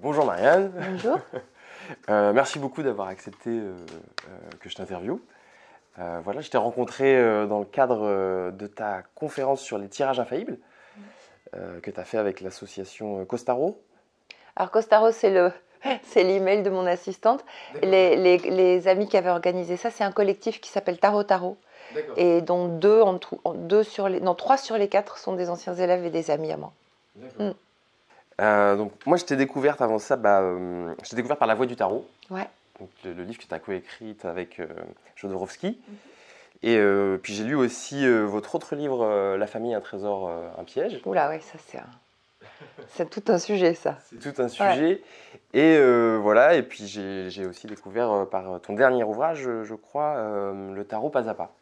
bonjour Marianne. Bonjour. Euh, merci beaucoup d'avoir accepté euh, euh, que je t'interviewe. voilà, je t'ai rencontré dans le cadre de ta conférence sur les tirages infaillibles que tu as fait avec l'association Costaro. Alors Costaro, c'est le, c'est l'email de mon assistante. Les, amis qui avaient organisé ça, c'est un collectif qui s'appelle Tarot Tarot. Et dont deux, sur les, non, trois sur les quatre sont des anciens élèves et des amis à moi. D'accord. Mm. Euh, donc, moi, je t'ai découverte avant ça, bah, euh, je t'ai découverte par La Voix du Tarot. le, livre que tu as coécrit avec euh, Jodorowsky. Mhm. Et euh, puis, j'ai lu aussi votre autre livre, La famille, un trésor, un piège. Oula, oui, ça, c'est un... C'est tout un sujet, ça. C'est tout un sujet. Et voilà, et puis j'ai aussi découvert par ton dernier ouvrage, je, crois, Le tarot pas à pas.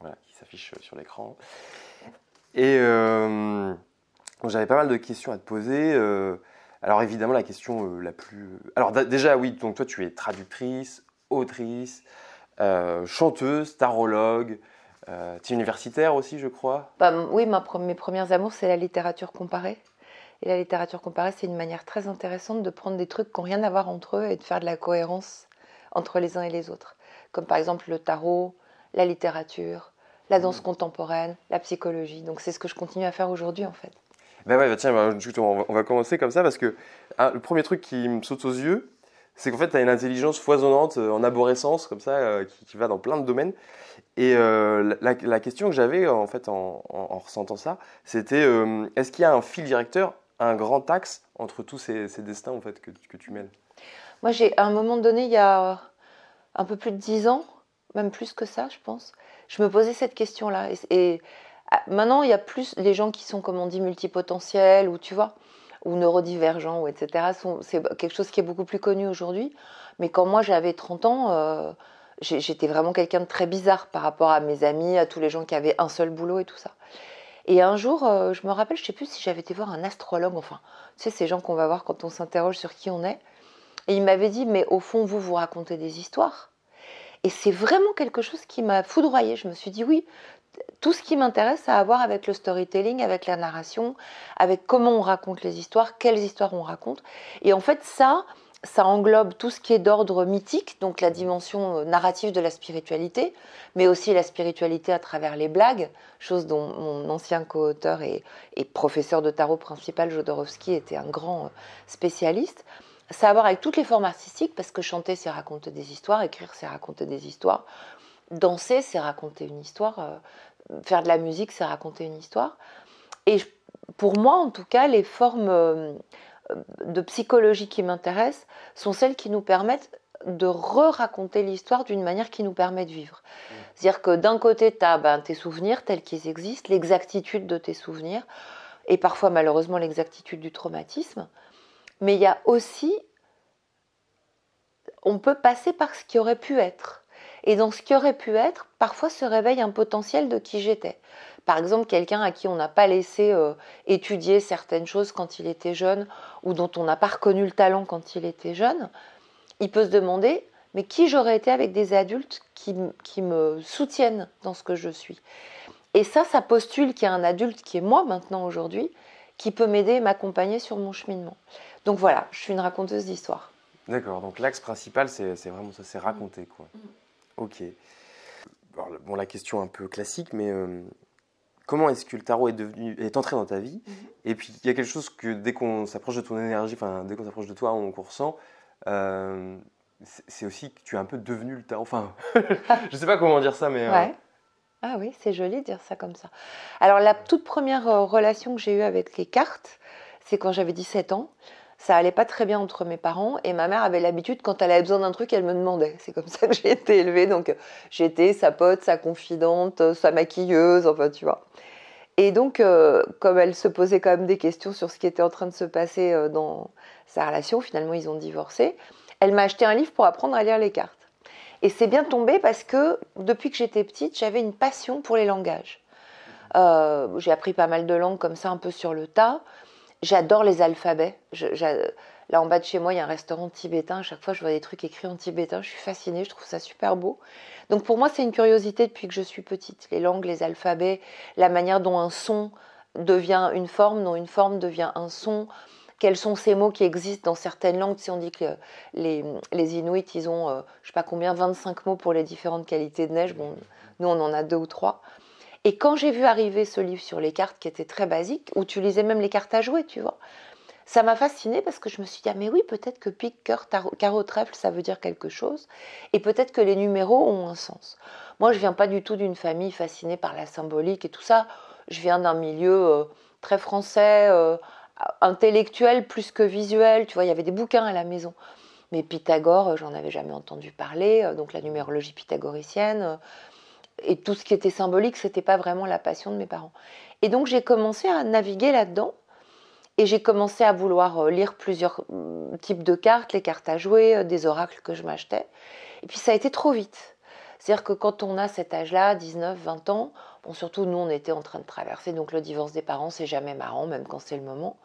Voilà, qui s'affiche sur l'écran. Et j'avais pas mal de questions à te poser. Euh, alors évidemment la question euh, la plus... Euh, alors déjà oui, donc toi tu es traductrice, autrice, chanteuse, tarologue. tu es universitaire aussi, je crois bah, Oui, mes premiers amours, c'est la littérature comparée. Et la littérature comparée, c'est une manière très intéressante de prendre des trucs qui n'ont rien à voir entre eux et de faire de la cohérence entre les uns et les autres. Comme par exemple le tarot, la littérature, la mmh. danse contemporaine, la psychologie. Donc c'est ce que je continue à faire aujourd'hui en fait. Ben ouais, ben tiens, ben, on, va, on, va, commencer comme ça parce que ah, le premier truc qui me saute aux yeux, c'est qu'en fait, tu as une intelligence foisonnante euh, en aborescence, comme ça, euh, qui, va dans plein de domaines. Et euh, la, question que j'avais, en fait, en, ressentant ça, c'était est-ce qu'il y a un fil directeur, un grand axe entre tous ces, destins, en fait, que, tu mènes Moi, j'ai, à un moment donné, il y a un peu plus de dix ans, même plus que ça, je pense, je me posais cette question-là. et ah, maintenant, il y a plus les gens qui sont, comme on dit, multipotentiels ou tu vois, ou neurodivergents, ou etc. C'est quelque chose qui est beaucoup plus connu aujourd'hui. Mais quand moi j'avais 30 ans, euh, j'étais vraiment quelqu'un de très bizarre par rapport à mes amis, à tous les gens qui avaient un seul boulot et tout ça. Et un jour, euh, je me rappelle, je ne sais plus si j'avais été voir un astrologue, enfin, tu sais, ces gens qu'on va voir quand on s'interroge sur qui on est. Et il m'avait dit, mais au fond, vous, vous racontez des histoires. Et c'est vraiment quelque chose qui m'a foudroyée. Je me suis dit, oui, tout ce qui m'intéresse a à voir avec le storytelling, avec la narration, avec comment on raconte les histoires, quelles histoires on raconte. Et en fait, ça, ça englobe tout ce qui est d'ordre mythique, donc la dimension euh, narrative de la spiritualité, mais aussi la spiritualité à travers les blagues, chose dont mon ancien co-auteur et, professeur de tarot principal, Jodorowsky, était un grand euh, spécialiste. Ça a à voir avec toutes les formes artistiques, parce que chanter, c'est raconter des histoires, écrire, c'est raconter des histoires, danser, c'est raconter une histoire. Euh, faire de la musique, c'est raconter une histoire. Et pour moi, en tout cas, les formes euh, de psychologie qui m'intéressent sont celles qui nous permettent de re-raconter l'histoire d'une manière qui nous permet de vivre. C'est-à-dire que d'un côté, tu as ben, tes souvenirs tels qu'ils existent, l'exactitude de tes souvenirs, et parfois malheureusement l'exactitude du traumatisme. Mais il y a aussi, on peut passer par ce qui aurait pu être et dans ce qui aurait pu être, parfois se réveille un potentiel de qui j'étais. Par exemple, quelqu'un à qui on n'a pas laissé euh, étudier certaines choses quand il était jeune ou dont on n'a pas reconnu le talent quand il était jeune, il peut se demander mais qui j'aurais été avec des adultes qui, qui me soutiennent dans ce que je suis. Et ça, ça postule qu'il y a un adulte qui est moi maintenant aujourd'hui, qui peut m'aider et m'accompagner sur mon cheminement. Donc voilà, je suis une raconteuse d'histoire. D'accord, donc l'axe principal, c'est vraiment ça, c'est raconter. Quoi. Mmh. Ok. bon, la question un peu classique, mais euh, comment est-ce que le tarot est, devenu, est entré dans ta vie mhm. Et puis, il y a quelque chose que dès qu'on s'approche de ton énergie, enfin, dès qu'on s'approche de toi, on ressent. Euh, c'est aussi que tu es un peu devenu le tarot. Enfin, je ne sais pas comment dire ça, mais. Euh, ouais. Ah oui, c'est joli de dire ça comme ça. Alors, la toute première relation que j'ai eue avec les cartes, c'est quand j'avais 17 ans ça allait pas très bien entre mes parents et ma mère avait l'habitude quand elle avait besoin d'un truc elle me demandait c'est comme ça que j'ai été élevée donc j'étais sa pote sa confidente sa maquilleuse enfin tu vois et donc euh, comme elle se posait quand même des questions sur ce qui était en train de se passer euh, dans sa relation finalement ils ont divorcé elle m'a acheté un livre pour apprendre à lire les cartes et c'est bien tombé parce que depuis que j'étais petite j'avais une passion pour les langages euh, j'ai appris pas mal de langues comme ça un peu sur le tas J'adore les alphabets. là en bas de chez moi, il y a un restaurant tibétain. À chaque fois, je vois des trucs écrits en tibétain. Je suis fascinée, je trouve ça super beau. Donc pour moi, c'est une curiosité depuis que je suis petite. Les langues, les alphabets, la manière dont un son devient une forme, dont une forme devient un son. Quels sont ces mots qui existent dans certaines langues Si on dit que les, Inuits, ils ont, euh, je ne sais pas combien, 25 mots pour les différentes qualités de neige. Bon, nous, on en a deux ou trois. Et quand j'ai vu arriver ce livre sur les cartes qui était très basique, où tu lisais même les cartes à jouer, tu vois, ça m'a fasciné parce que je me suis dit, ah, mais oui, peut-être que pique, cœur, carreau, trèfle, ça veut dire quelque chose, et peut-être que les numéros ont un sens. Moi, je viens pas du tout d'une famille fascinée par la symbolique et tout ça. Je viens d'un milieu euh, très français, euh, intellectuel plus que visuel. Tu vois, il y avait des bouquins à la maison. Mais Pythagore, euh, j'en avais jamais entendu parler, donc la numérologie pythagoricienne et tout ce qui était symbolique, c'était pas vraiment la passion de mes parents. Et donc j'ai commencé à naviguer là-dedans et j'ai commencé à vouloir euh, lire plusieurs mm, types de cartes, les cartes à jouer, euh, des oracles que je m'achetais. Et puis ça a été trop vite. C'est-à-dire que quand on a cet âge-là, 19, 20 ans, bon, surtout nous on était en train de traverser, donc le divorce des parents c'est jamais marrant, même quand c'est le moment.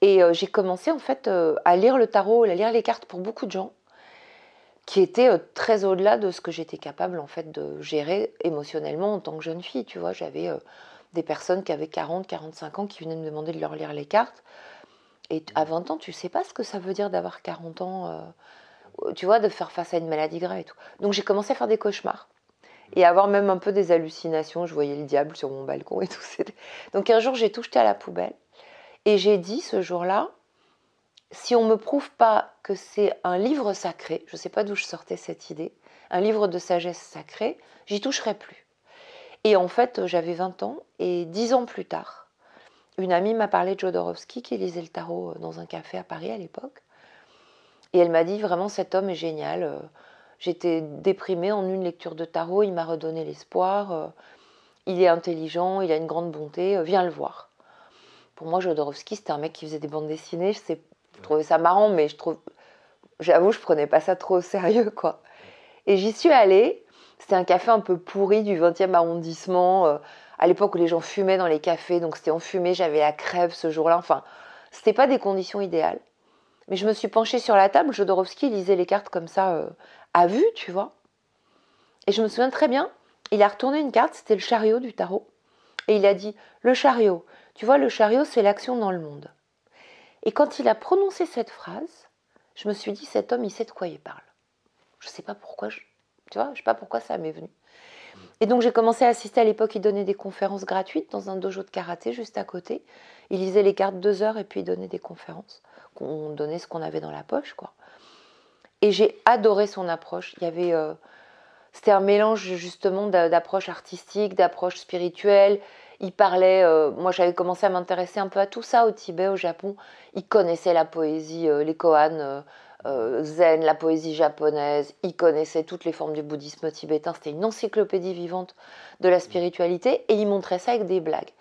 Et euh, j'ai commencé en fait à lire le tarot, à lire les cartes pour beaucoup de gens qui était euh, très au-delà de ce que j'étais capable en fait de gérer émotionnellement en tant que jeune fille. Tu vois, j'avais euh, des personnes qui avaient 40, 45 ans qui venaient me demander de leur lire les cartes. Et à 20 mmh. ans, tu sais pas ce que ça veut dire d'avoir 40 ans, euh, tu vois, de faire face à une maladie grave et tout. Donc j'ai commencé à faire des cauchemars et à avoir même un peu des hallucinations. Je voyais le diable sur mon balcon et tout. Donc un jour, j'ai tout jeté à la poubelle et j'ai dit ce jour-là, si on ne me prouve pas que c'est un livre sacré, je ne sais pas d'où je sortais cette idée, un livre de sagesse sacrée, j'y toucherai plus. Et en fait, j'avais 20 ans et 10 ans plus tard, une amie m'a parlé de Jodorowsky qui lisait le tarot euh, dans un café à Paris à l'époque. Et elle m'a dit vraiment cet homme est génial. Euh, j'étais déprimée en une lecture de tarot, il m'a redonné l'espoir. Euh, il est intelligent, il a une grande bonté, viens le voir. Pour moi, Jodorowsky, c'était un mec qui faisait des bandes dessinées. Je trouvais ça marrant, mais je trouve, j'avoue, je prenais pas ça trop au sérieux, quoi. Et j'y suis allée. C'était un café un peu pourri du 20e arrondissement, euh, à l'époque où les gens fumaient dans les cafés, donc c'était enfumé, j'avais la crève ce jour-là. Enfin, c'était pas des conditions idéales. Mais je me suis penchée sur la table, Jodorowsky lisait les cartes comme ça, euh, à vue, tu vois. Et je me souviens très bien, il a retourné une carte, c'était le chariot du tarot. Et il a dit Le chariot, tu vois, le chariot, c'est l'action dans le monde. Et quand il a prononcé cette phrase, je me suis dit, cet homme, il sait de quoi il parle. Je ne sais pas pourquoi, tu vois, je sais pas pourquoi ça m'est venu. Et donc j'ai commencé à assister à l'époque, il donnait des conférences gratuites dans un dojo de karaté juste à côté. Il lisait les cartes deux heures et puis il donnait des conférences. On donnait ce qu'on avait dans la poche, quoi. Et j'ai adoré son approche. Il y avait, euh, c'était un mélange justement d'approche artistique, d'approche spirituelle. Il parlait, euh, moi j'avais commencé à m'intéresser un peu à tout ça au Tibet, au Japon. Il connaissait la poésie, euh, les koans euh, zen, la poésie japonaise. Il connaissait toutes les formes du bouddhisme tibétain. C'était une encyclopédie vivante de la spiritualité et il montrait ça avec des blagues.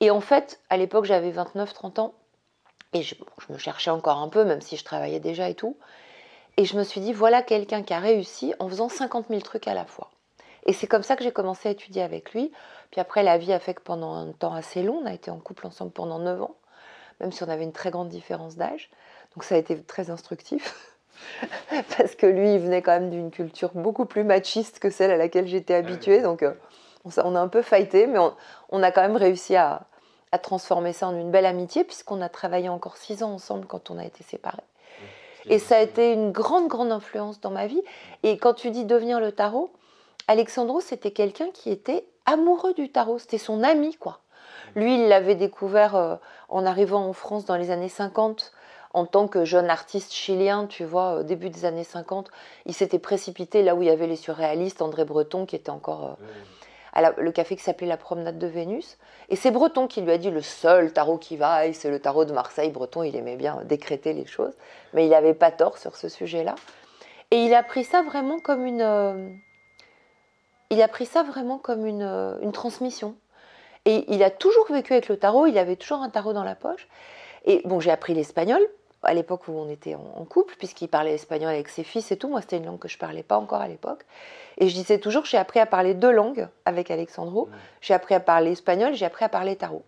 Et en fait, à l'époque j'avais 29-30 ans et je, je me cherchais encore un peu, même si je travaillais déjà et tout. Et je me suis dit, voilà quelqu'un qui a réussi en faisant 50 000 trucs à la fois. Et c'est comme ça que j'ai commencé à étudier avec lui. Puis après, la vie a fait que pendant un temps assez long, on a été en couple ensemble pendant 9 ans, même si on avait une très grande différence d'âge. Donc ça a été très instructif. Parce que lui, il venait quand même d'une culture beaucoup plus machiste que celle à laquelle j'étais ah habituée. Donc euh, on a un peu fighté, mais on, a quand même réussi à, à, transformer ça en une belle amitié, puisqu'on a travaillé encore six ans ensemble quand on a été séparés. Et ça a euh, été une grande, grande influence dans ma vie. Et quand tu dis devenir le tarot, Alexandro, c'était quelqu'un qui était amoureux du tarot, c'était son ami, quoi. Lui, il l'avait découvert euh, en arrivant en France dans les années 50 en tant que jeune artiste chilien, tu vois, au début des années 50. Il s'était précipité là où il y avait les surréalistes, André Breton qui était encore euh, à le café qui s'appelait La Promenade de Vénus. Et c'est Breton qui lui a dit le seul tarot qui vaille, c'est le tarot de Marseille. Breton, il aimait bien décréter les choses, mais il n'avait pas tort sur ce sujet-là. Et il a pris ça vraiment comme une... Euh, il a pris ça vraiment comme euh, une, transmission. Et il a toujours vécu avec le tarot, il avait toujours un tarot dans la poche. Et bon, j'ai appris l'espagnol à l'époque où on était en couple, puisqu'il parlait espagnol avec ses fils et tout. Moi, c'était une langue que je parlais pas encore à l'époque. Et je disais toujours, j'ai appris à parler deux langues avec Alexandro. Mmh. J'ai appris à parler espagnol, j'ai appris à parler tarot.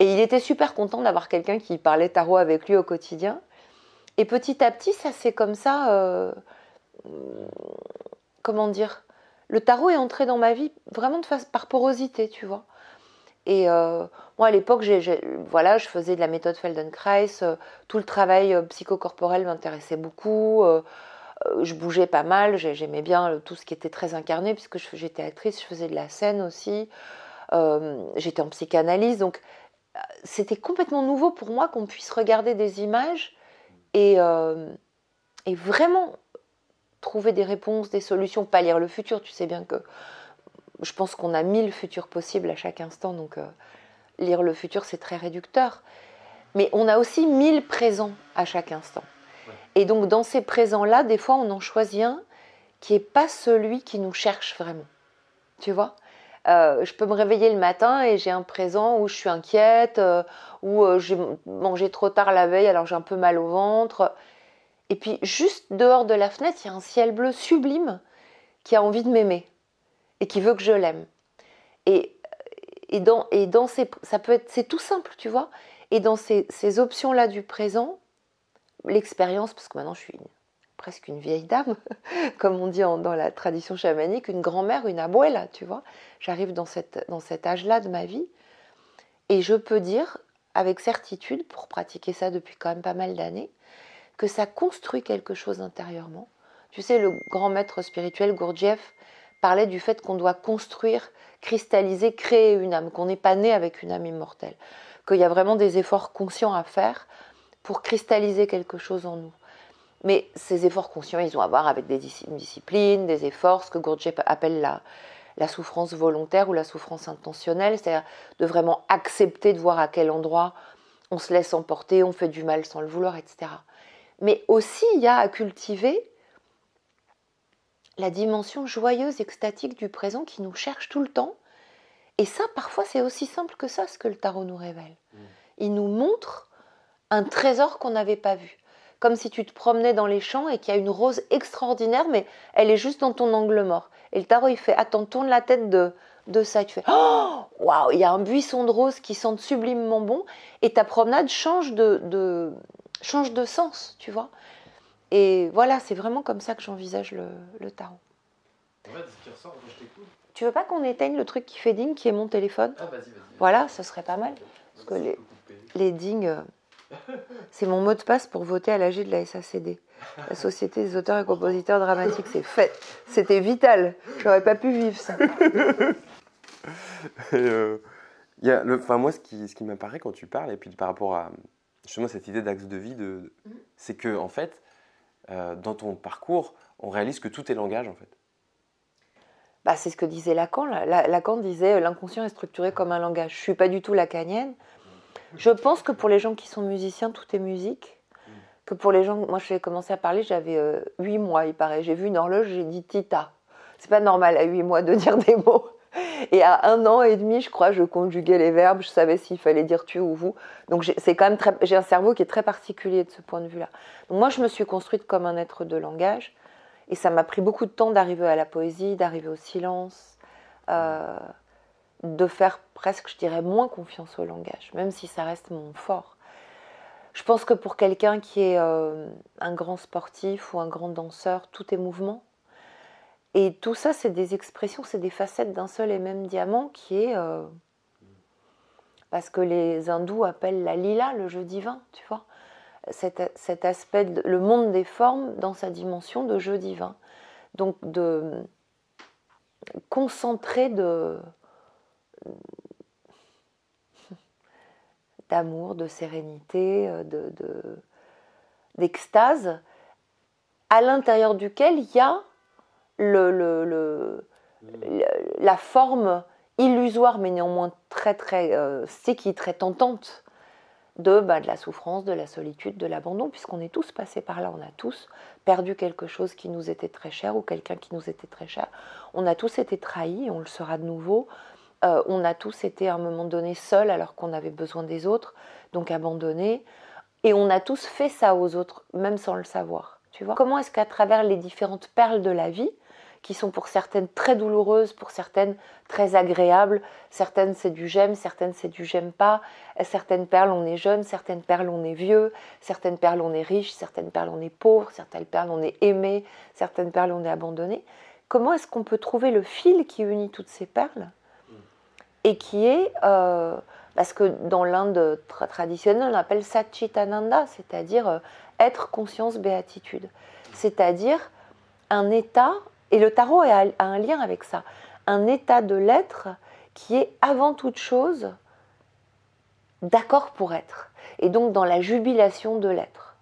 Et il était super content d'avoir quelqu'un qui parlait tarot avec lui au quotidien. Et petit à petit, ça s'est comme ça. Euh, comment dire le tarot est entré dans ma vie vraiment de face, par porosité, tu vois. Et euh, moi, à l'époque, voilà, je faisais de la méthode Feldenkrais, euh, tout le travail euh, psychocorporel m'intéressait beaucoup, je bougeais pas mal, j'aimais bien tout ce qui était très incarné, puisque j'étais actrice, je faisais de la scène aussi, j'étais en psychanalyse, donc c'était complètement nouveau pour moi qu'on puisse regarder des images et, et vraiment trouver des réponses, des solutions, pas lire le futur. Tu sais bien que je pense qu'on a mille futurs possibles à chaque instant, donc euh, lire le futur, c'est très réducteur. Mais on a aussi mille présents à chaque instant. Et donc dans ces présents-là, des fois, on en choisit un qui n'est pas celui qui nous cherche vraiment. Tu vois euh, je peux me réveiller le matin et j'ai un présent où je suis inquiète, euh, où j'ai mangé trop tard la veille, alors j'ai un peu mal au ventre. Et puis juste dehors de la fenêtre, il y a un ciel bleu sublime qui a envie de m'aimer et qui veut que je l'aime. Et, dans, ces, ça peut être, c'est tout simple, tu vois. Et dans ces, options-là du présent, l'expérience, parce que maintenant je suis presque une vieille dame, comme on dit dans la tradition chamanique, une grand-mère, une abuela, tu vois. J'arrive dans, cette, dans cet âge-là de ma vie et je peux dire avec certitude, pour pratiquer ça depuis quand même pas mal d'années, que ça construit quelque chose intérieurement. Tu sais, le grand maître spirituel Gurdjieff parlait du fait qu'on doit construire, cristalliser, créer une âme, qu'on n'est pas né avec une âme immortelle, qu'il y a vraiment des efforts conscients à faire pour cristalliser quelque chose en nous. Mais ces efforts conscients, ils ont à voir avec des disciplines, des efforts, ce que Gurdjieff appelle la, la souffrance volontaire ou la souffrance intentionnelle, c'est-à-dire de vraiment accepter de voir à quel endroit on se laisse emporter, on fait du mal sans le vouloir, etc mais aussi il y a à cultiver la dimension joyeuse, extatique du présent qui nous cherche tout le temps. Et ça, parfois, c'est aussi simple que ça, ce que le tarot nous révèle. Mm. Il nous montre un trésor qu'on n'avait pas vu. Comme si tu te promenais dans les champs et qu'il y a une rose extraordinaire, mais elle est juste dans ton angle mort. Et le tarot, il fait Attends, tourne la tête de, de ça. Tu fais Oh Waouh Il y a un buisson de roses qui sentent sublimement bon. Et ta promenade change de, change de sens, tu vois. Et voilà, c'est vraiment comme ça que j'envisage le, tarot. tu veux pas qu'on éteigne le truc qui fait ding, qui est mon téléphone ah, vas -y, vas Voilà, ce serait pas mal. Parce que les, les euh, c'est mon mot de passe pour voter à l'AG de la SACD. La Société des auteurs et compositeurs dramatiques, c'est fait. C'était vital. J'aurais pas pu vivre ça. moi, ce qui m'apparaît quand tu parles, et puis par rapport à, justement cette idée d'axe de vie, de, mhm. c'est que en fait, euh, dans ton parcours, on réalise que tout est langage en fait. Bah, c'est ce que disait Lacan. Lacan disait euh, l'inconscient est structuré comme un langage. Je suis pas du tout lacanienne. Je pense que pour les gens qui sont musiciens, tout est musique. Mm. Que pour les gens, moi j'ai commencé à parler, j'avais euh, huit 8 mois, il paraît. J'ai vu une horloge, j'ai dit Tita. C'est pas normal à 8 mois de dire des mots. Et à un an et demi, je crois, je conjuguais les verbes, je savais s'il fallait dire tu ou vous. Donc c'est quand j'ai un cerveau qui est très particulier de ce point de vue-là. Donc moi, je me suis construite comme un être de langage, et ça m'a pris beaucoup de temps d'arriver à la poésie, d'arriver au silence, euh, de faire presque, je dirais, moins confiance au langage, même si ça reste mon fort. Je pense que pour quelqu'un qui est euh, un grand sportif ou un grand danseur, tout est mouvement. Et tout ça, c'est des expressions, c'est des facettes d'un seul et même diamant qui est. Euh, parce que les hindous appellent la lila le jeu divin, tu vois. Cet, aspect, le monde des formes dans sa dimension de jeu divin. Donc de concentrer de d'amour, de sérénité, euh, de d'extase, à l'intérieur duquel il y a Hmm. la forme illusoire mais néanmoins très très qui euh, très tentante de, bah, de la souffrance, de la solitude, de l'abandon, puisqu'on est tous passés par là, on a tous perdu quelque chose qui nous était très cher ou quelqu'un qui nous était très cher, on a tous été trahis, on le sera de nouveau, euh, on a tous été à un moment donné seuls alors qu'on avait besoin des autres, donc abandonnés, et on a tous fait ça aux autres, même sans le savoir. Tu vois Comment est-ce qu'à travers les différentes perles de la vie, qui sont pour certaines très douloureuses, pour certaines très agréables. Certaines c'est du j'aime, certaines c'est du j'aime pas. Certaines perles on est jeune, certaines perles on est vieux, certaines perles on est riche, certaines perles on est pauvre, certaines perles on est aimé, certaines perles on est abandonné. Comment est-ce qu'on peut trouver le fil qui unit toutes ces perles et qui est parce euh, bah, que dans l'Inde traditionnelle, on appelle Satchitananda, c'est-à-dire euh, être conscience béatitude, c'est-à-dire un état et le tarot a, un lien avec ça, un état de l'être qui est avant toute chose d'accord pour être, et donc dans la jubilation de l'être.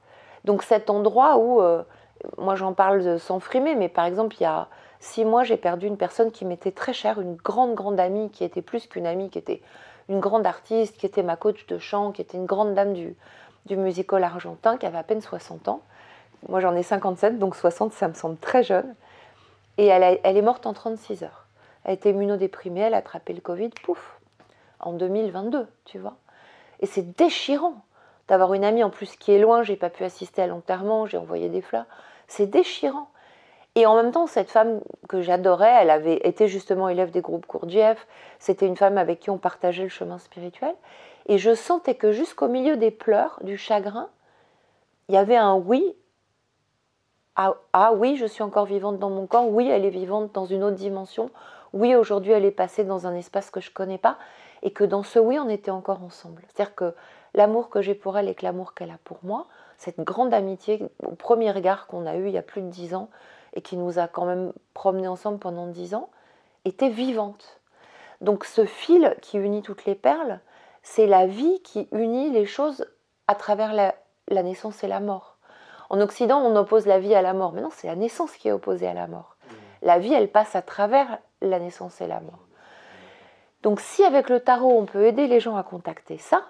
Donc cet endroit où, euh, moi j'en parle sans frimer, mais par exemple il y a six mois j'ai perdu une personne qui m'était très chère, une grande grande amie qui était plus qu'une amie, qui était une grande artiste, qui était ma coach de chant, qui était une grande dame du, du musical argentin, qui avait à peine 60 ans. Moi j'en ai 57, donc 60 ça me semble très jeune. Et elle, est morte en 36 heures. Elle était immunodéprimée, elle a attrapé le Covid, pouf, en 2022, tu vois. Et c'est déchirant d'avoir une amie en plus qui est loin, j'ai pas pu assister à l'enterrement, j'ai envoyé des fleurs. C'est déchirant. Et en même temps, cette femme que j'adorais, elle avait été justement élève des groupes Gurdjieff, c'était une femme avec qui on partageait le chemin spirituel, et je sentais que jusqu'au milieu des pleurs, du chagrin, il y avait un oui ah, ah, oui, je suis encore vivante dans mon corps, oui, elle est vivante dans une autre dimension, oui, aujourd'hui, elle est passée dans un espace que je ne connais pas, et que dans ce oui, on était encore ensemble. C'est-à-dire que l'amour que j'ai pour elle et que l'amour qu'elle a pour moi, cette grande amitié au premier regard qu'on a eu il y a plus de dix ans, et qui nous a quand même promenés ensemble pendant dix ans, était vivante. Donc ce fil qui unit toutes les perles, c'est la vie qui unit les choses à travers la naissance et la mort. En Occident, on oppose la vie à la mort. Mais non, c'est la naissance qui est opposée à la mort. La vie, elle passe à travers la naissance et la mort. Donc si avec le tarot, on peut aider les gens à contacter ça,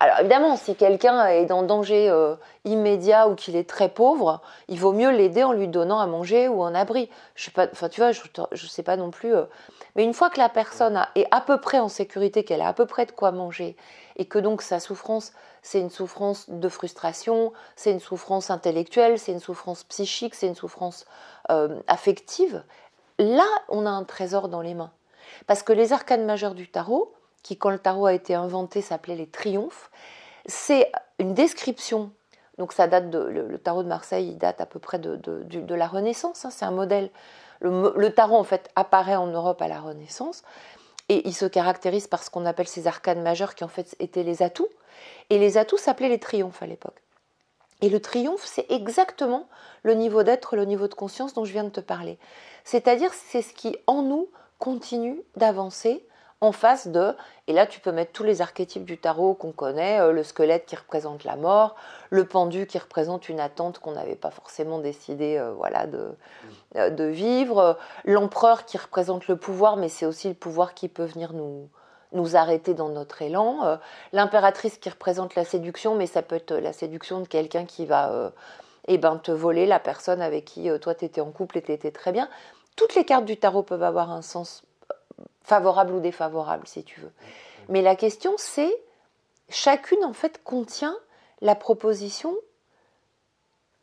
alors évidemment, si quelqu'un est en danger euh, immédiat ou qu'il est très pauvre, il vaut mieux l'aider en lui donnant à manger ou un abri. Je sais pas, enfin tu vois, je, ne sais pas non plus. Euh, mais une fois que la personne est à peu près en sécurité, qu'elle a à peu près de quoi manger et que donc sa souffrance c'est une souffrance de frustration, c'est une souffrance intellectuelle, c'est une souffrance psychique, c'est une souffrance euh, affective. Là, on a un trésor dans les mains. Parce que les arcanes majeures du tarot, qui quand le tarot a été inventé s'appelait les triomphes, c'est une description. Donc ça date le, tarot de Marseille, date à peu près de, la Renaissance. Hein, c'est un modèle. Le, le, tarot en fait apparaît en Europe à la Renaissance. Et il se caractérise par ce qu'on appelle ces arcanes majeures qui en fait étaient les atouts. Et les atouts s'appelaient les triomphes à l'époque. Et le triomphe, c'est exactement le niveau d'être, le niveau de conscience dont je viens de te parler. C'est-à-dire, c'est ce qui en nous continue d'avancer en face de, et là tu peux mettre tous les archétypes du tarot qu'on connaît, euh, le squelette qui représente la mort, le pendu qui représente une attente qu'on n'avait pas forcément décidé euh, voilà, de, mm. euh, vivre, l'empereur qui représente le pouvoir, mais c'est aussi le pouvoir qui peut venir nous, nous arrêter dans notre élan, l'impératrice qui représente la séduction, mais ça peut être la séduction de quelqu'un qui va et eh ben, te voler la personne avec qui toi tu étais en couple et tu étais très bien. Toutes les cartes du tarot peuvent avoir un sens favorable ou défavorable, si tu veux. Mais la question, c'est chacune en fait contient la proposition.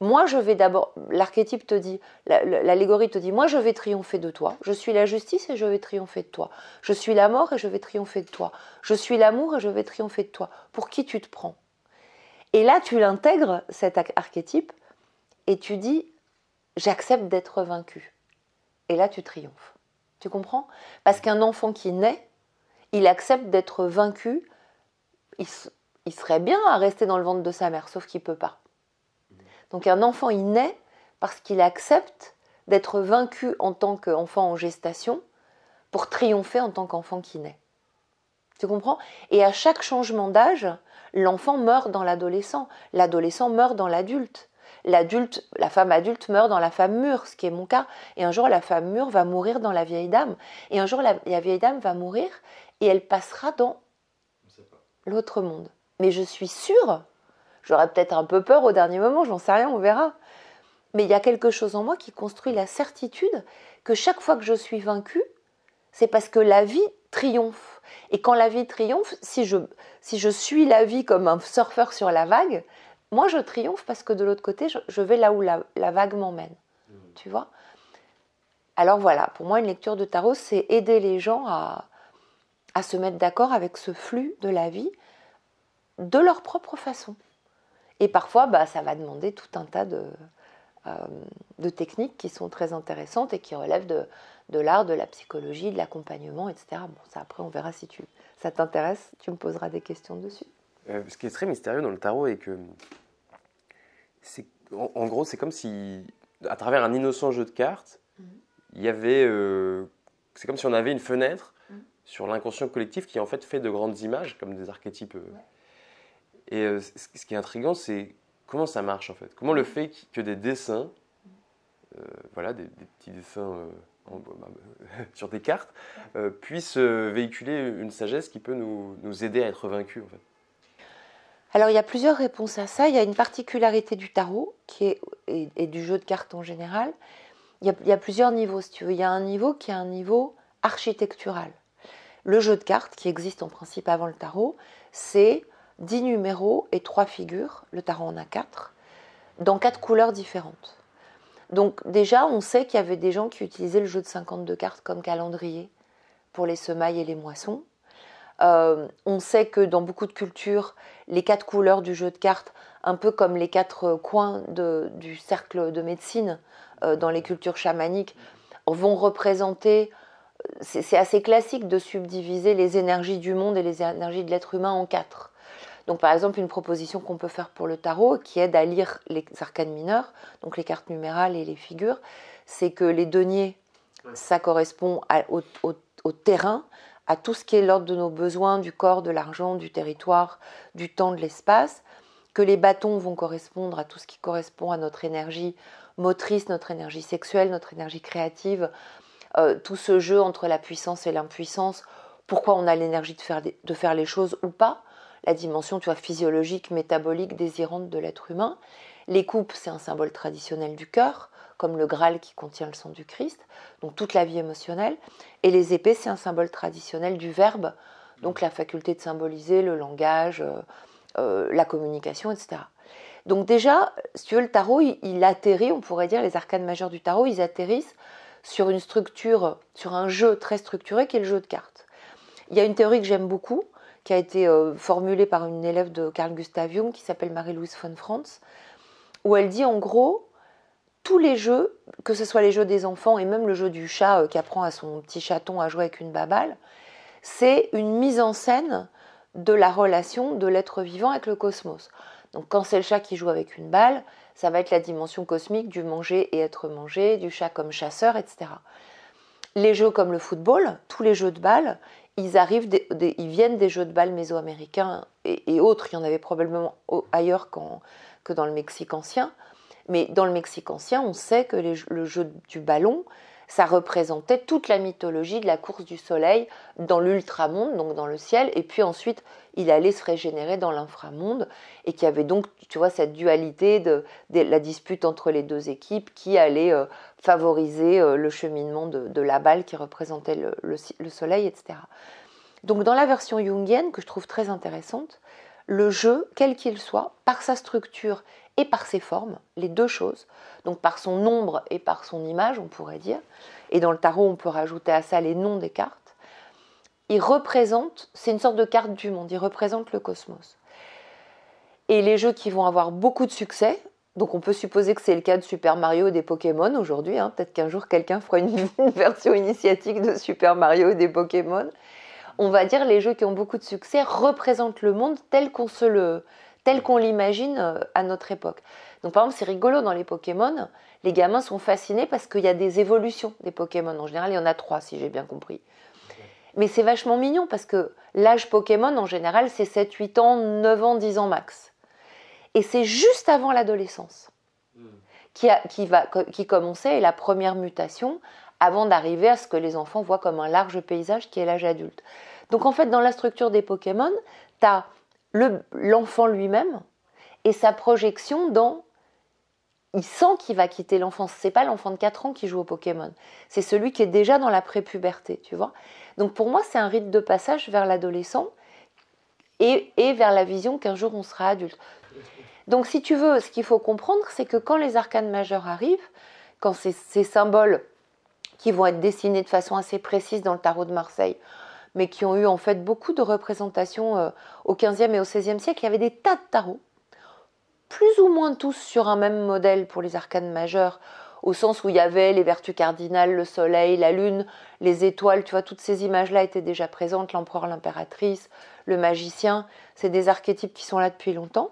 Moi, je vais d'abord. L'archétype te dit, l'allégorie te dit, moi, je vais triompher de toi. Je suis la justice et je vais triompher de toi. Je suis la mort et je vais triompher de toi. Je suis l'amour et je vais triompher de toi. Pour qui tu te prends Et là, tu l'intègres, cet archétype, et tu dis, j'accepte d'être vaincu. Et là, tu triomphes. Tu comprends Parce qu'un enfant qui naît, il accepte d'être vaincu. Il, serait bien à rester dans le ventre de sa mère, sauf qu'il ne peut pas. Donc un enfant, il naît parce qu'il accepte d'être vaincu en tant qu'enfant en gestation pour triompher en tant qu'enfant qui naît. Tu comprends Et à chaque changement d'âge, l'enfant meurt dans l'adolescent, l'adolescent meurt dans l'adulte l'adulte, la femme adulte meurt dans la femme mûre, ce qui est mon cas. Et un jour, la femme mûre va mourir dans la vieille dame. Et un jour, la, vieille dame va mourir et elle passera dans l'autre monde. Mais je suis sûre, j'aurais peut-être un peu peur au dernier moment, j'en sais rien, on verra. Mais il y a quelque chose en moi qui construit la certitude que chaque fois que je suis vaincue, c'est parce que la vie triomphe. Et quand la vie triomphe, si je, si je suis la vie comme un surfeur sur la vague, moi, je triomphe parce que de l'autre côté, je, vais là où la, vague m'emmène. Mmh. Tu vois Alors voilà, pour moi, une lecture de tarot, c'est aider les gens à, se mettre d'accord avec ce flux de la vie de leur propre façon. Et parfois, bah, ça va demander tout un tas de, euh, techniques qui sont très intéressantes et qui relèvent de, l'art, de la psychologie, de l'accompagnement, etc. Bon, ça après, on verra si tu, ça t'intéresse, tu me poseras des questions dessus. Euh, ce qui est très mystérieux dans le tarot est que, en, gros, c'est comme si, à travers un innocent jeu de cartes, mm-hmm. il y avait, euh, c'est comme si on avait une fenêtre mm-hmm. sur l'inconscient collectif qui en fait fait de grandes images comme des archétypes. Euh. Et ce, qui est intrigant, c'est comment ça marche en fait Comment le fait que des dessins, mm-hmm. voilà, des, petits dessins bah, bah, sur des cartes, puissent véhiculer une sagesse qui peut nous aider à être vaincus en fait alors il y a plusieurs réponses à ça. Il y a une particularité du tarot qui est, et, du jeu de cartes en général. Il y, a, plusieurs niveaux, tu Il y a un niveau qui est un niveau architectural. Le jeu de cartes, qui existe en principe avant le tarot, c'est 10 numéros et 3 figures. Le tarot en a 4, dans quatre couleurs différentes. Donc déjà, on sait qu'il y avait des gens qui utilisaient le jeu de 52 cartes comme calendrier pour les semailles et les moissons. Euh, on sait que dans beaucoup de cultures, les quatre couleurs du jeu de cartes, un peu comme les quatre euh, coins du cercle de médecine euh, dans les cultures chamaniques, vont représenter c'est assez classique de subdiviser les énergies du monde et les énergies de l'être humain en quatre. Donc par exemple, une proposition qu'on peut faire pour le tarot, qui aide à lire les arcanes mineurs, donc les cartes numérales et les figures, c'est que les deniers, ça correspond au, terrain, à tout ce qui est l'ordre de nos besoins, du corps, de l'argent, du territoire, du temps, de l'espace, que les bâtons vont correspondre à tout ce qui correspond à notre énergie motrice, notre énergie sexuelle, notre énergie créative, euh, tout ce jeu entre la puissance et l'impuissance, pourquoi on a l'énergie de faire, de faire les choses ou pas, la dimension physiologique, métabolique, désirante de l'être humain. Les coupes, c'est un symbole traditionnel du cœur comme le Graal qui contient le sang du Christ, donc toute la vie émotionnelle. Et les épées, c'est un symbole traditionnel du verbe, donc la faculté de symboliser le langage, euh, euh, la communication, etc. Donc déjà, si tu veux, le tarot, il, atterrit, on pourrait dire, les arcanes majeures du tarot, ils atterrissent sur une structure, sur un jeu très structuré qui est le jeu de cartes. Il y a une théorie que j'aime beaucoup, qui a été euh, formulée par une élève de Carl Gustav Jung qui s'appelle Marie-Louise von Franz, où elle dit en gros, tous les jeux, que ce soit les jeux des enfants et même le jeu du chat euh, qui apprend à son petit chaton à jouer avec une balle, c'est une mise en scène de la relation de l'être vivant avec le cosmos. Donc quand c'est le chat qui joue avec une balle, ça va être la dimension cosmique du manger et être mangé, du chat comme chasseur, etc. Les jeux comme le football, tous les jeux de balle, ils, viennent des jeux de balles mésoaméricains et, et, autres, il y en avait probablement ailleurs que dans le Mexique ancien. Mais dans le Mexique ancien, on sait que le jeu du ballon, ça représentait toute la mythologie de la course du soleil dans l'ultramonde, donc dans le ciel, et puis ensuite il allait se régénérer dans l'inframonde, et qu'il y avait donc, tu vois, cette dualité de, la dispute entre les deux équipes qui allait euh, favoriser euh, le cheminement de, la balle qui représentait le, soleil, etc. Donc dans la version jungienne, que je trouve très intéressante, le jeu, quel qu'il soit, par sa structure et par ses formes, les deux choses, donc par son nombre et par son image, on pourrait dire, et dans le tarot, on peut rajouter à ça les noms des cartes, il représente, c'est une sorte de carte du monde, il représente le cosmos. Et les jeux qui vont avoir beaucoup de succès, donc on peut supposer que c'est le cas de Super Mario et des Pokémon aujourd'hui, hein. peut-être qu'un jour quelqu'un fera une, version initiatique de Super Mario et des Pokémon, on va dire les jeux qui ont beaucoup de succès représentent le monde tel qu'on se le tel qu'on l'imagine euh, à notre époque. Donc par exemple, c'est rigolo dans les Pokémon, les gamins sont fascinés parce qu'il y a des évolutions des Pokémon. En général, il y en a trois, si j'ai bien compris. Mais c'est vachement mignon parce que l'âge Pokémon, en général, c'est 7, 8 ans, 9 ans, 10 ans max. Et c'est juste avant l'adolescence qui, qui, qui commençait la première mutation avant d'arriver à ce que les enfants voient comme un large paysage qui est l'âge adulte. Donc en fait, dans la structure des Pokémon, tu as l'enfant lui-même et sa projection dans il sent qu'il va quitter l'enfance. C'est pas l'enfant de 4 ans qui joue au Pokémon. C'est celui qui est déjà dans la prépuberté, tu vois. Donc pour moi, c'est un rite de passage vers l'adolescent et, vers la vision qu'un jour on sera adulte. Donc si tu veux, ce qu'il faut comprendre, c'est que quand les arcanes majeurs arrivent, quand ces symboles qui vont être dessinés de façon assez précise dans le tarot de Marseille mais qui ont eu en fait beaucoup de représentations euh, au XVe et au XVIe siècle. Il y avait des tas de tarots, plus ou moins tous sur un même modèle pour les arcanes majeures, au sens où il y avait les vertus cardinales, le soleil, la lune, les étoiles, tu vois, toutes ces images-là étaient déjà présentes, l'empereur, l'impératrice, le magicien, c'est des archétypes qui sont là depuis longtemps.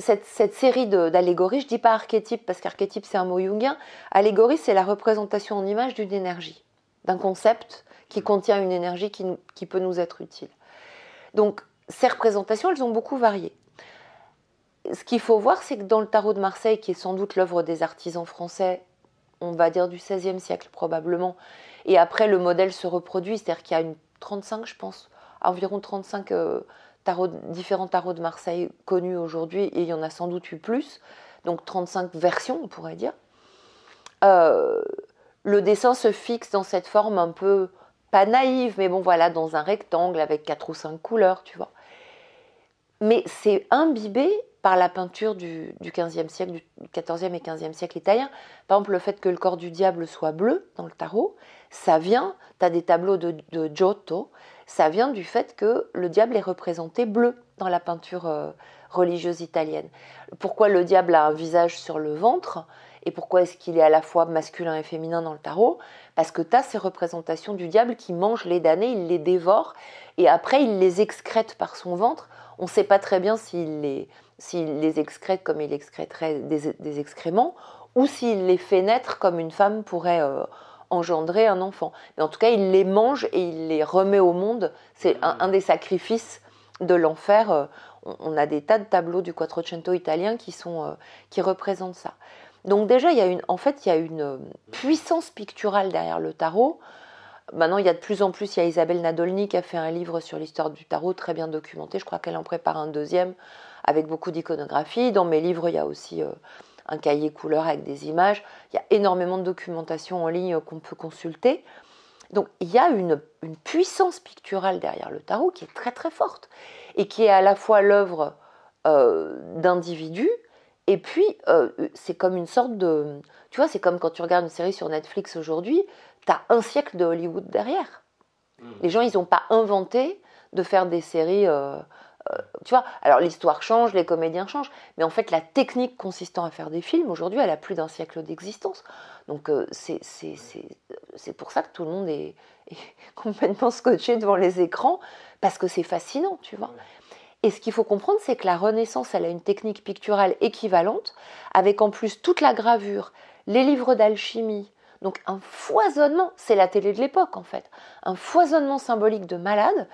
Cette, série d'allégories, je dis pas archétype parce qu'archétype c'est un mot jungien, allégorie c'est la représentation en image d'une énergie d'un concept qui contient une énergie qui, peut nous être utile. Donc ces représentations, elles ont beaucoup varié. Ce qu'il faut voir, c'est que dans le tarot de Marseille, qui est sans doute l'œuvre des artisans français, on va dire du XVIe siècle probablement, et après le modèle se reproduit, c'est-à-dire qu'il y a une 35, je pense, environ 35 euh, différents tarots de Marseille connus aujourd'hui, et il y en a sans doute eu plus, donc 35 versions, on pourrait dire. Euh, le dessin se fixe dans cette forme un peu pas naïve, mais bon voilà, dans un rectangle avec quatre ou cinq couleurs, tu vois. Mais c'est imbibé par la peinture du, du 15e siècle, du 14e et 15e siècle italien. Par exemple, le fait que le corps du diable soit bleu dans le tarot, ça vient, tu as des tableaux de, Giotto, ça vient du fait que le diable est représenté bleu dans la peinture euh, religieuse italienne. Pourquoi le diable a un visage sur le ventre et pourquoi est-ce qu'il est à la fois masculin et féminin dans le tarot Parce que tu as ces représentations du diable qui mange les damnés, il les dévore, et après il les excrète par son ventre. On ne sait pas très bien s'il les, les, excrète comme il excréterait des, excréments, ou s'il les fait naître comme une femme pourrait euh, engendrer un enfant. Mais en tout cas, il les mange et il les remet au monde. C'est un, des sacrifices de l'enfer. Euh, on, a des tas de tableaux du Quattrocento italien qui, sont, euh, qui représentent ça. Donc déjà, il y a une, en fait, il y a une euh, puissance picturale derrière le tarot. Maintenant, il y a de plus en plus, il y a Isabelle Nadolny qui a fait un livre sur l'histoire du tarot, très bien documenté. Je crois qu'elle en prépare un deuxième avec beaucoup d'iconographie. Dans mes livres, il y a aussi euh, un cahier couleur avec des images. Il y a énormément de documentation en ligne euh, qu'on peut consulter. Donc il y a une, puissance picturale derrière le tarot qui est très très forte et qui est à la fois l'œuvre d'individus et puis, euh, c'est comme une sorte de... Tu vois, c'est comme quand tu regardes une série sur Netflix aujourd'hui, tu as un siècle de Hollywood derrière. Hmm. Les gens, ils n'ont pas inventé de faire des séries... Euh, euh, tu vois, alors l'histoire change, les comédiens changent, mais en fait la technique consistant à faire des films, aujourd'hui, elle a plus d'un siècle d'existence. Donc c'est c'est pour ça que tout le monde est complètement scotché devant les écrans, parce que c'est fascinant, tu vois. Et ce qu'il faut comprendre, c'est que la Renaissance, elle a une technique picturale équivalente, avec en plus toute la gravure, les livres d'alchimie, donc un foisonnement, c'est la télé de l'époque en fait, un foisonnement symbolique de malades,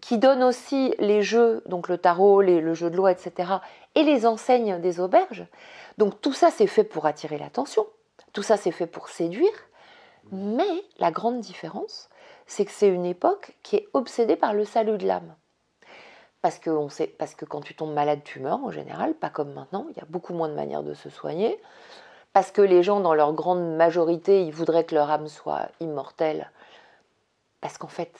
qui donne aussi les jeux, donc le tarot, le jeu de loi, etc., et les enseignes des auberges. Donc tout ça, c'est fait pour attirer l'attention, tout ça, c'est fait pour séduire. Mais la grande différence, c'est que c'est une époque qui est obsédée par le salut de l'âme parce que, on sait, parce que quand tu tombes malade, tu meurs en général, pas comme maintenant, il y a beaucoup moins de manières de se soigner, parce que les gens, dans leur grande majorité, ils voudraient que leur âme soit immortelle, parce qu'en fait,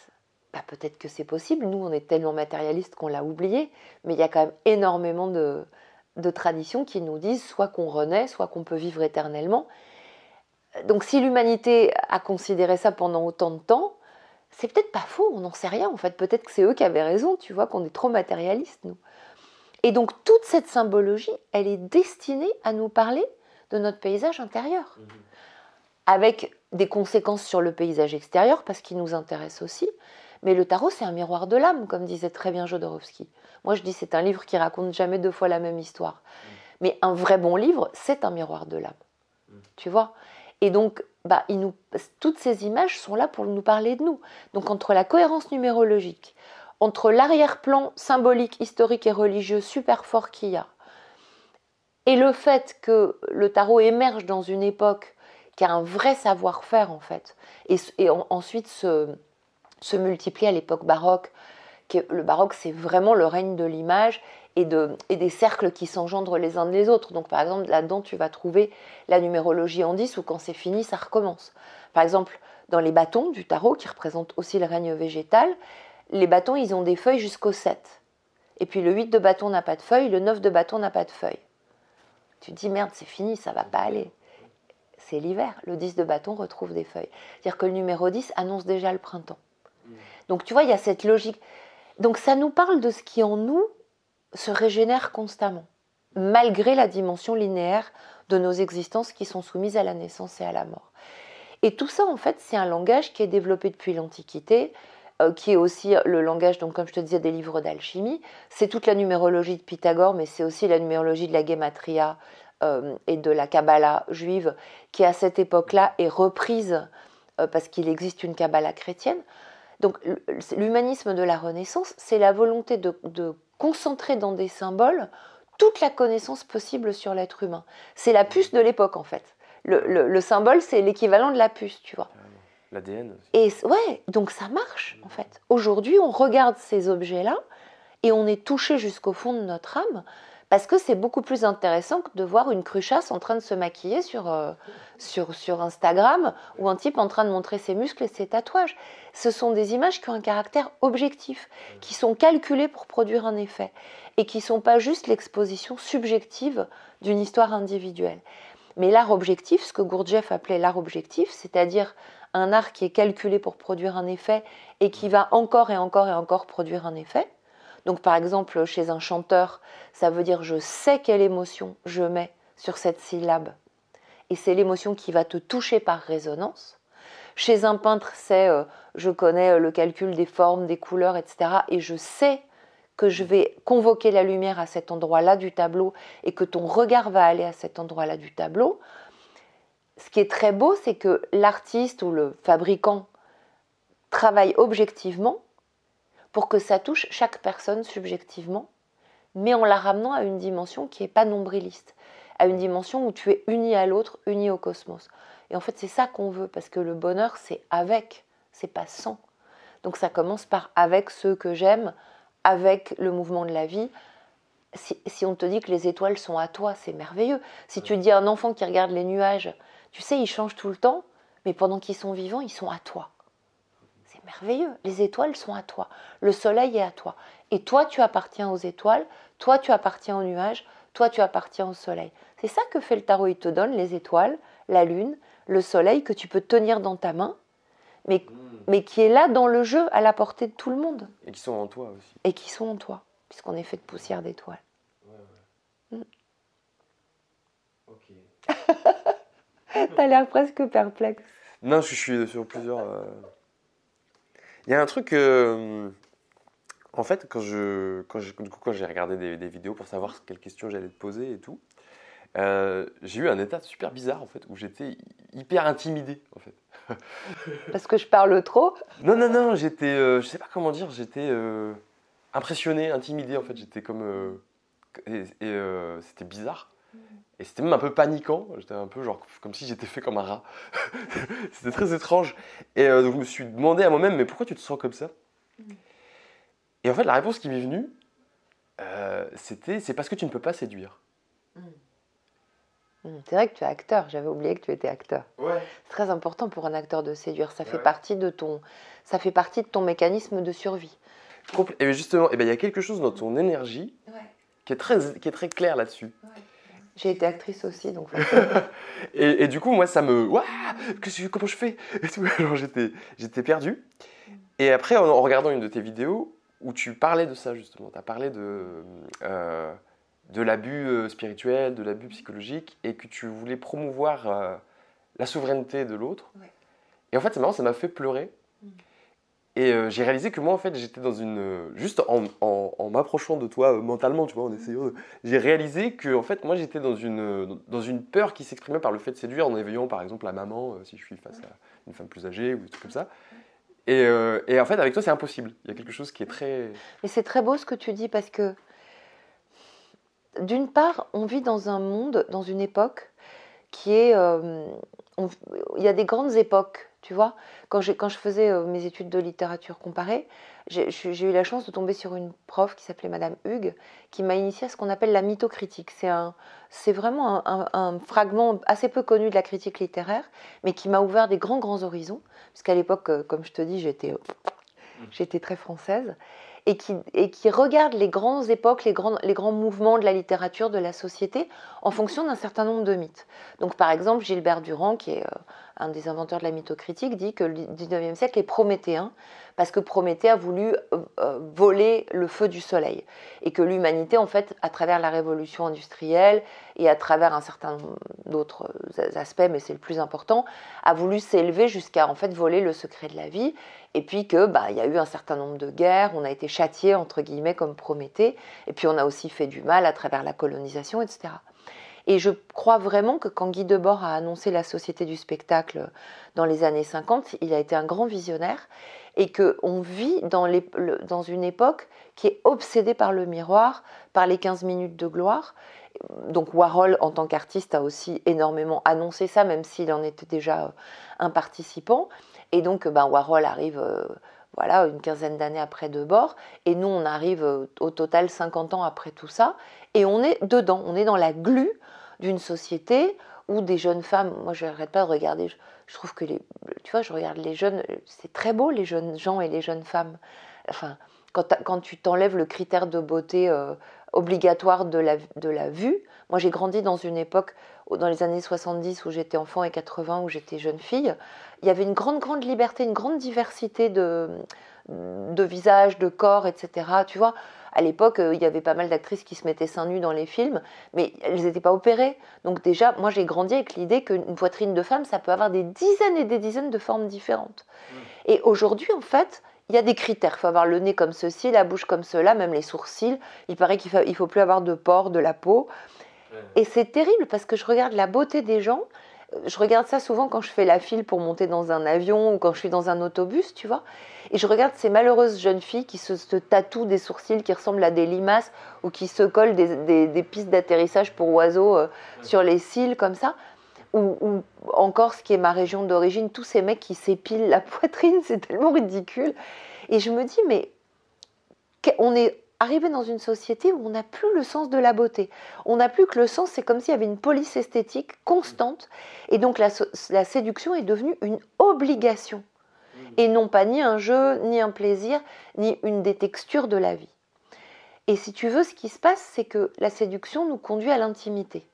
bah, peut-être que c'est possible, nous on est tellement matérialistes qu'on l'a oublié, mais il y a quand même énormément de traditions qui nous disent soit qu'on renaît, soit qu'on peut vivre éternellement. Donc si l'humanité a considéré ça pendant autant de temps, c'est peut-être pas faux, on n'en sait rien en fait. Peut-être que c'est eux qui avaient raison, tu vois, qu'on est trop matérialiste, nous. Et donc toute cette symbologie, elle est destinée à nous parler de notre paysage intérieur, mm-hmm. avec des conséquences sur le paysage extérieur, parce qu'il nous intéresse aussi. Mais le tarot, c'est un miroir de l'âme, comme disait très bien Jodorowsky. Moi, je dis c'est un livre qui raconte jamais deux fois la même histoire. Mm. Mais un vrai bon livre, c'est un miroir de l'âme. Mm. Tu vois et donc, bah, toutes ces images sont là pour nous parler de nous. Donc entre la cohérence numérologique, entre l'arrière-plan symbolique, historique et religieux super fort qu'il y a, et le fait que le tarot émerge dans une époque qui a un vrai savoir-faire en fait, et, ensuite se, se multiplie à l'époque baroque, le baroque, c'est vraiment le règne de l'image et, des cercles qui s'engendrent les uns les autres. Donc par exemple, là-dedans, tu vas trouver la numérologie en 10 Ou quand c'est fini, ça recommence. Par exemple, dans les bâtons du tarot, qui représentent aussi le règne végétal, les bâtons, ils ont des feuilles jusqu'au 7. Et puis le 8 de bâton n'a pas de feuilles, le 9 de bâton n'a pas de feuilles. Tu te dis, merde, c'est fini, ça va pas aller. C'est l'hiver, le 10 de bâton retrouve des feuilles. C'est-à-dire que le numéro 10 annonce déjà le printemps. Mmh. Donc tu vois, il y a cette logique. Donc ça nous parle de ce qui en nous se régénèrent constamment, malgré la dimension linéaire de nos existences qui sont soumises à la naissance et à la mort. Et tout ça, en fait, c'est un langage qui est développé depuis l'Antiquité, euh, qui est aussi le langage, donc, comme je te disais, des livres d'alchimie. C'est toute la numérologie de Pythagore, mais c'est aussi la numérologie de la Gématria euh, et de la Kabbala juive, qui à cette époque-là est reprise euh, parce qu'il existe une Kabbala chrétienne. Donc l'humanisme de la Renaissance, c'est la volonté de concentrer dans des symboles toute la connaissance possible sur l'être humain. C'est la puce de l'époque, en fait. Le, symbole, c'est l'équivalent de la puce, tu vois. L'ADN Et ouais, donc ça marche, en fait. Aujourd'hui, on regarde ces objets-là et on est touché jusqu'au fond de notre âme parce que c'est beaucoup plus intéressant que de voir une cruchasse en train de se maquiller euh, sur, Instagram ou un type en train de montrer ses muscles et ses tatouages. Ce sont des images qui ont un caractère objectif, qui sont calculées pour produire un effet et qui ne sont pas juste l'exposition subjective d'une histoire individuelle. Mais l'art objectif, ce que Gurdjieff appelait l'art objectif, c'est-à-dire un art qui est calculé pour produire un effet et qui va encore et encore et encore produire un effet, donc par exemple, chez un chanteur, ça veut dire je sais quelle émotion je mets sur cette syllabe. Et c'est l'émotion qui va te toucher par résonance. Chez un peintre, c'est euh, je connais euh, le calcul des formes, des couleurs, etc. Et je sais que je vais convoquer la lumière à cet endroit-là du tableau et que ton regard va aller à cet endroit-là du tableau. Ce qui est très beau, c'est que l'artiste ou le fabricant travaille objectivement pour que ça touche chaque personne subjectivement, mais en la ramenant à une dimension qui n'est pas nombriliste, à une dimension où tu es uni à l'autre, uni au cosmos. Et en fait, c'est ça qu'on veut, parce que le bonheur, c'est avec, c'est pas sans. Donc ça commence par avec ceux que j'aime, avec le mouvement de la vie. Si, si, on te dit que les étoiles sont à toi, c'est merveilleux. Si tu dis à un enfant qui regarde les nuages, tu sais, ils changent tout le temps, mais pendant qu'ils sont vivants, ils sont à toi merveilleux, les étoiles sont à toi, le soleil est à toi. Et toi, tu appartiens aux étoiles, toi, tu appartiens aux nuages, toi, tu appartiens au soleil. C'est ça que fait le tarot, il te donne les étoiles, la lune, le soleil que tu peux tenir dans ta main, mais, hmm. mais qui est là dans le jeu, à la portée de tout le monde. Et qui sont en toi aussi. Et qui sont en toi, puisqu'on est fait de poussière d'étoiles. Ouais, ouais. Hmm. Ok. T'as l'air presque perplexe. Non, je suis sur plusieurs. Euh, il y a un truc. Euh, en fait, quand je, quand j'ai regardé des, vidéos pour savoir quelles questions j'allais te poser et tout, euh, j'ai eu un état super bizarre en fait où j'étais hyper intimidé en fait. Parce que je parle trop Non non non, j'étais, euh, je sais pas comment dire, j'étais impressionné, intimidé en fait. J'étais comme et c'était bizarre. Mm. Et c'était même un peu paniquant. J'étais un peu genre comme si j'étais fait comme un rat. c'était très étrange. Et euh, donc je me suis demandé à moi-même, mais pourquoi tu te sens comme ça mm. Et en fait, la réponse qui m'est venue, euh, c'était c'est parce que tu ne peux pas séduire. Mm. Mm. C'est vrai que tu es acteur, j'avais oublié que tu étais acteur. C'est très important pour un acteur de séduire, ça, bah fait partie de ton, ça fait partie de ton mécanisme de survie. Et justement, eh ben, il y a quelque chose dans ton énergie qui, est très, qui est très clair là-dessus. J'ai été actrice aussi, donc. et, du coup, moi, ça me. Waouh Comment je fais j'étais perdu. Et après, en, regardant une de tes vidéos où tu parlais de ça, justement, tu as parlé de, euh, de l'abus euh, spirituel, de l'abus psychologique, et que tu voulais promouvoir euh, la souveraineté de l'autre. Et en fait, c'est marrant, ça m'a fait pleurer et euh, j'ai réalisé que moi, en fait, j'étais dans une. Euh, juste en, m'approchant de toi euh, mentalement, tu vois, en essayant. J'ai réalisé que, en fait, moi, j'étais dans une, dans une peur qui s'exprimait par le fait de séduire en éveillant, par exemple, la maman, si je suis face à une femme plus âgée ou des trucs comme ça. Et, et en fait, avec toi, c'est impossible. Il y a quelque chose qui est très. Mais c'est très beau ce que tu dis parce que. D'une part, on vit dans un monde, dans une époque qui est. il y a des grandes époques tu vois, quand, quand, je faisais euh, mes études de littérature comparée, j'ai eu la chance de tomber sur une prof qui s'appelait Madame Hugues, qui m'a initié à ce qu'on appelle la mythocritique. C'est vraiment un, un, un, fragment assez peu connu de la critique littéraire, mais qui m'a ouvert des grands, grands horizons, puisqu'à l'époque, euh, comme je te dis, mm. j'étais très française. Et qui, et qui, regarde les grandes époques, les grands, les grands, mouvements de la littérature, de la société, en fonction d'un certain nombre de mythes. Donc par exemple, Gilbert Durand, qui est euh, un des inventeurs de la mythocritique, dit que le 19e siècle est prométhéen, parce que Prométhée a voulu euh, euh, voler le feu du soleil, et que l'humanité, en fait, à travers la révolution industrielle et à travers un certain d'autres euh, aspects, mais c'est le plus important, a voulu s'élever jusqu'à, en fait, voler le secret de la vie, et puis que, bah, il y a eu un certain nombre de guerres, on a été châtié, entre guillemets, comme Prométhée, et puis on a aussi fait du mal à travers la colonisation, etc. Et je crois vraiment que quand Guy Debord a annoncé la Société du spectacle dans les années 50, il a été un grand visionnaire et qu'on vit dans, une époque qui est obsédée par le miroir, par les 15 minutes de gloire. Donc Warhol, en tant qu'artiste, a aussi énormément annoncé ça, même s'il en était déjà euh, un participant. Et donc, ben, Warhol arrive... Euh, voilà, une quinzaine d'années après Debord, et nous on arrive euh, au total 50 ans après tout ça, et on est dedans, on est dans la glu d'une société où des jeunes femmes, moi je n'arrête pas de regarder, je, trouve que les, tu vois, je regarde les jeunes, c'est très beau les jeunes gens et les jeunes femmes. Enfin, quand, tu t'enlèves le critère de beauté euh, obligatoire de la, de la vue, moi j'ai grandi dans une époque, dans les années 70 où j'étais enfant et 80 où j'étais jeune fille, il y avait une grande, grande liberté, une grande diversité de, de visages, de corps, etc. Tu vois, à l'époque, euh, il y avait pas mal d'actrices qui se mettaient seins nus dans les films, mais elles n'étaient pas opérées. Donc déjà, moi j'ai grandi avec l'idée qu'une poitrine de femme, ça peut avoir des dizaines et des dizaines de formes différentes. Mm. Et aujourd'hui, en fait, il y a des critères. Il faut avoir le nez comme ceci, la bouche comme cela, même les sourcils. Il paraît qu'il ne faut, plus avoir de pores, de la peau. Et c'est terrible parce que je regarde la beauté des gens je regarde ça souvent quand je fais la file pour monter dans un avion ou quand je suis dans un autobus, tu vois. Et je regarde ces malheureuses jeunes filles qui se, tatouent des sourcils qui ressemblent à des limaces ou qui se collent des, pistes d'atterrissage pour oiseaux euh, sur les cils comme ça. Ou, ou, encore ce qui est ma région d'origine, tous ces mecs qui s'épilent la poitrine, c'est tellement ridicule. Et je me dis, mais on est arriver dans une société où on n'a plus le sens de la beauté. On n'a plus que le sens, c'est comme s'il y avait une police esthétique constante. Et donc la, séduction est devenue une obligation. Mmh. Et non pas ni un jeu, ni un plaisir, ni une des textures de la vie. Et si tu veux, ce qui se passe, c'est que la séduction nous conduit à l'intimité,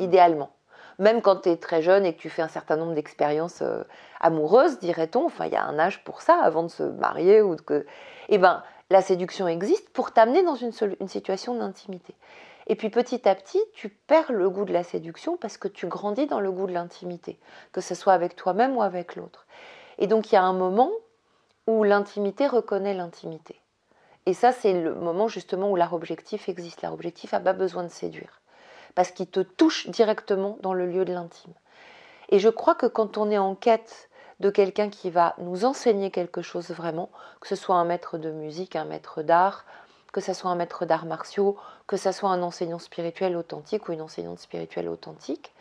idéalement. Même quand tu es très jeune et que tu fais un certain nombre d'expériences euh, amoureuses, dirait-on, enfin il y a un âge pour ça, avant de se marier ou que... Eh ben, la séduction existe pour t'amener dans une, situation d'intimité. Et puis petit à petit, tu perds le goût de la séduction parce que tu grandis dans le goût de l'intimité, que ce soit avec toi-même ou avec l'autre. Et donc il y a un moment où l'intimité reconnaît l'intimité. Et ça, c'est le moment justement où l'art objectif existe. L'art objectif n'a pas besoin de séduire, parce qu'il te touche directement dans le lieu de l'intime. Et je crois que quand on est en quête de quelqu'un qui va nous enseigner quelque chose vraiment, que ce soit un maître de musique, un maître d'art, que ce soit un maître d'arts martiaux, que ce soit un enseignant spirituel authentique ou une enseignante spirituelle authentique,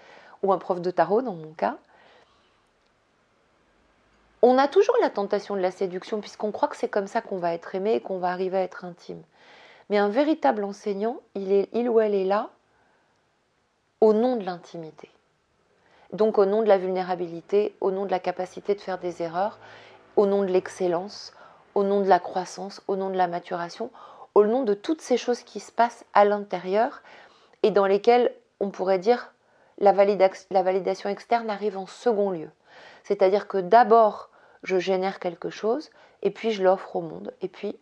ou un prof de tarot dans mon cas. On a toujours la tentation de la séduction puisqu'on croit que c'est comme ça qu'on va être aimé et qu'on va arriver à être intime. Mais un véritable enseignant, il, est, il ou elle est là au nom de l'intimité. Donc au nom de la vulnérabilité, au nom de la capacité de faire des erreurs, au nom de l'excellence, au nom de la croissance, au nom de la maturation, au nom de toutes ces choses qui se passent à l'intérieur et dans lesquelles on pourrait dire la, la validation externe arrive en second lieu. C'est-à-dire que d'abord, je génère quelque chose et puis je l'offre au monde. Et puis,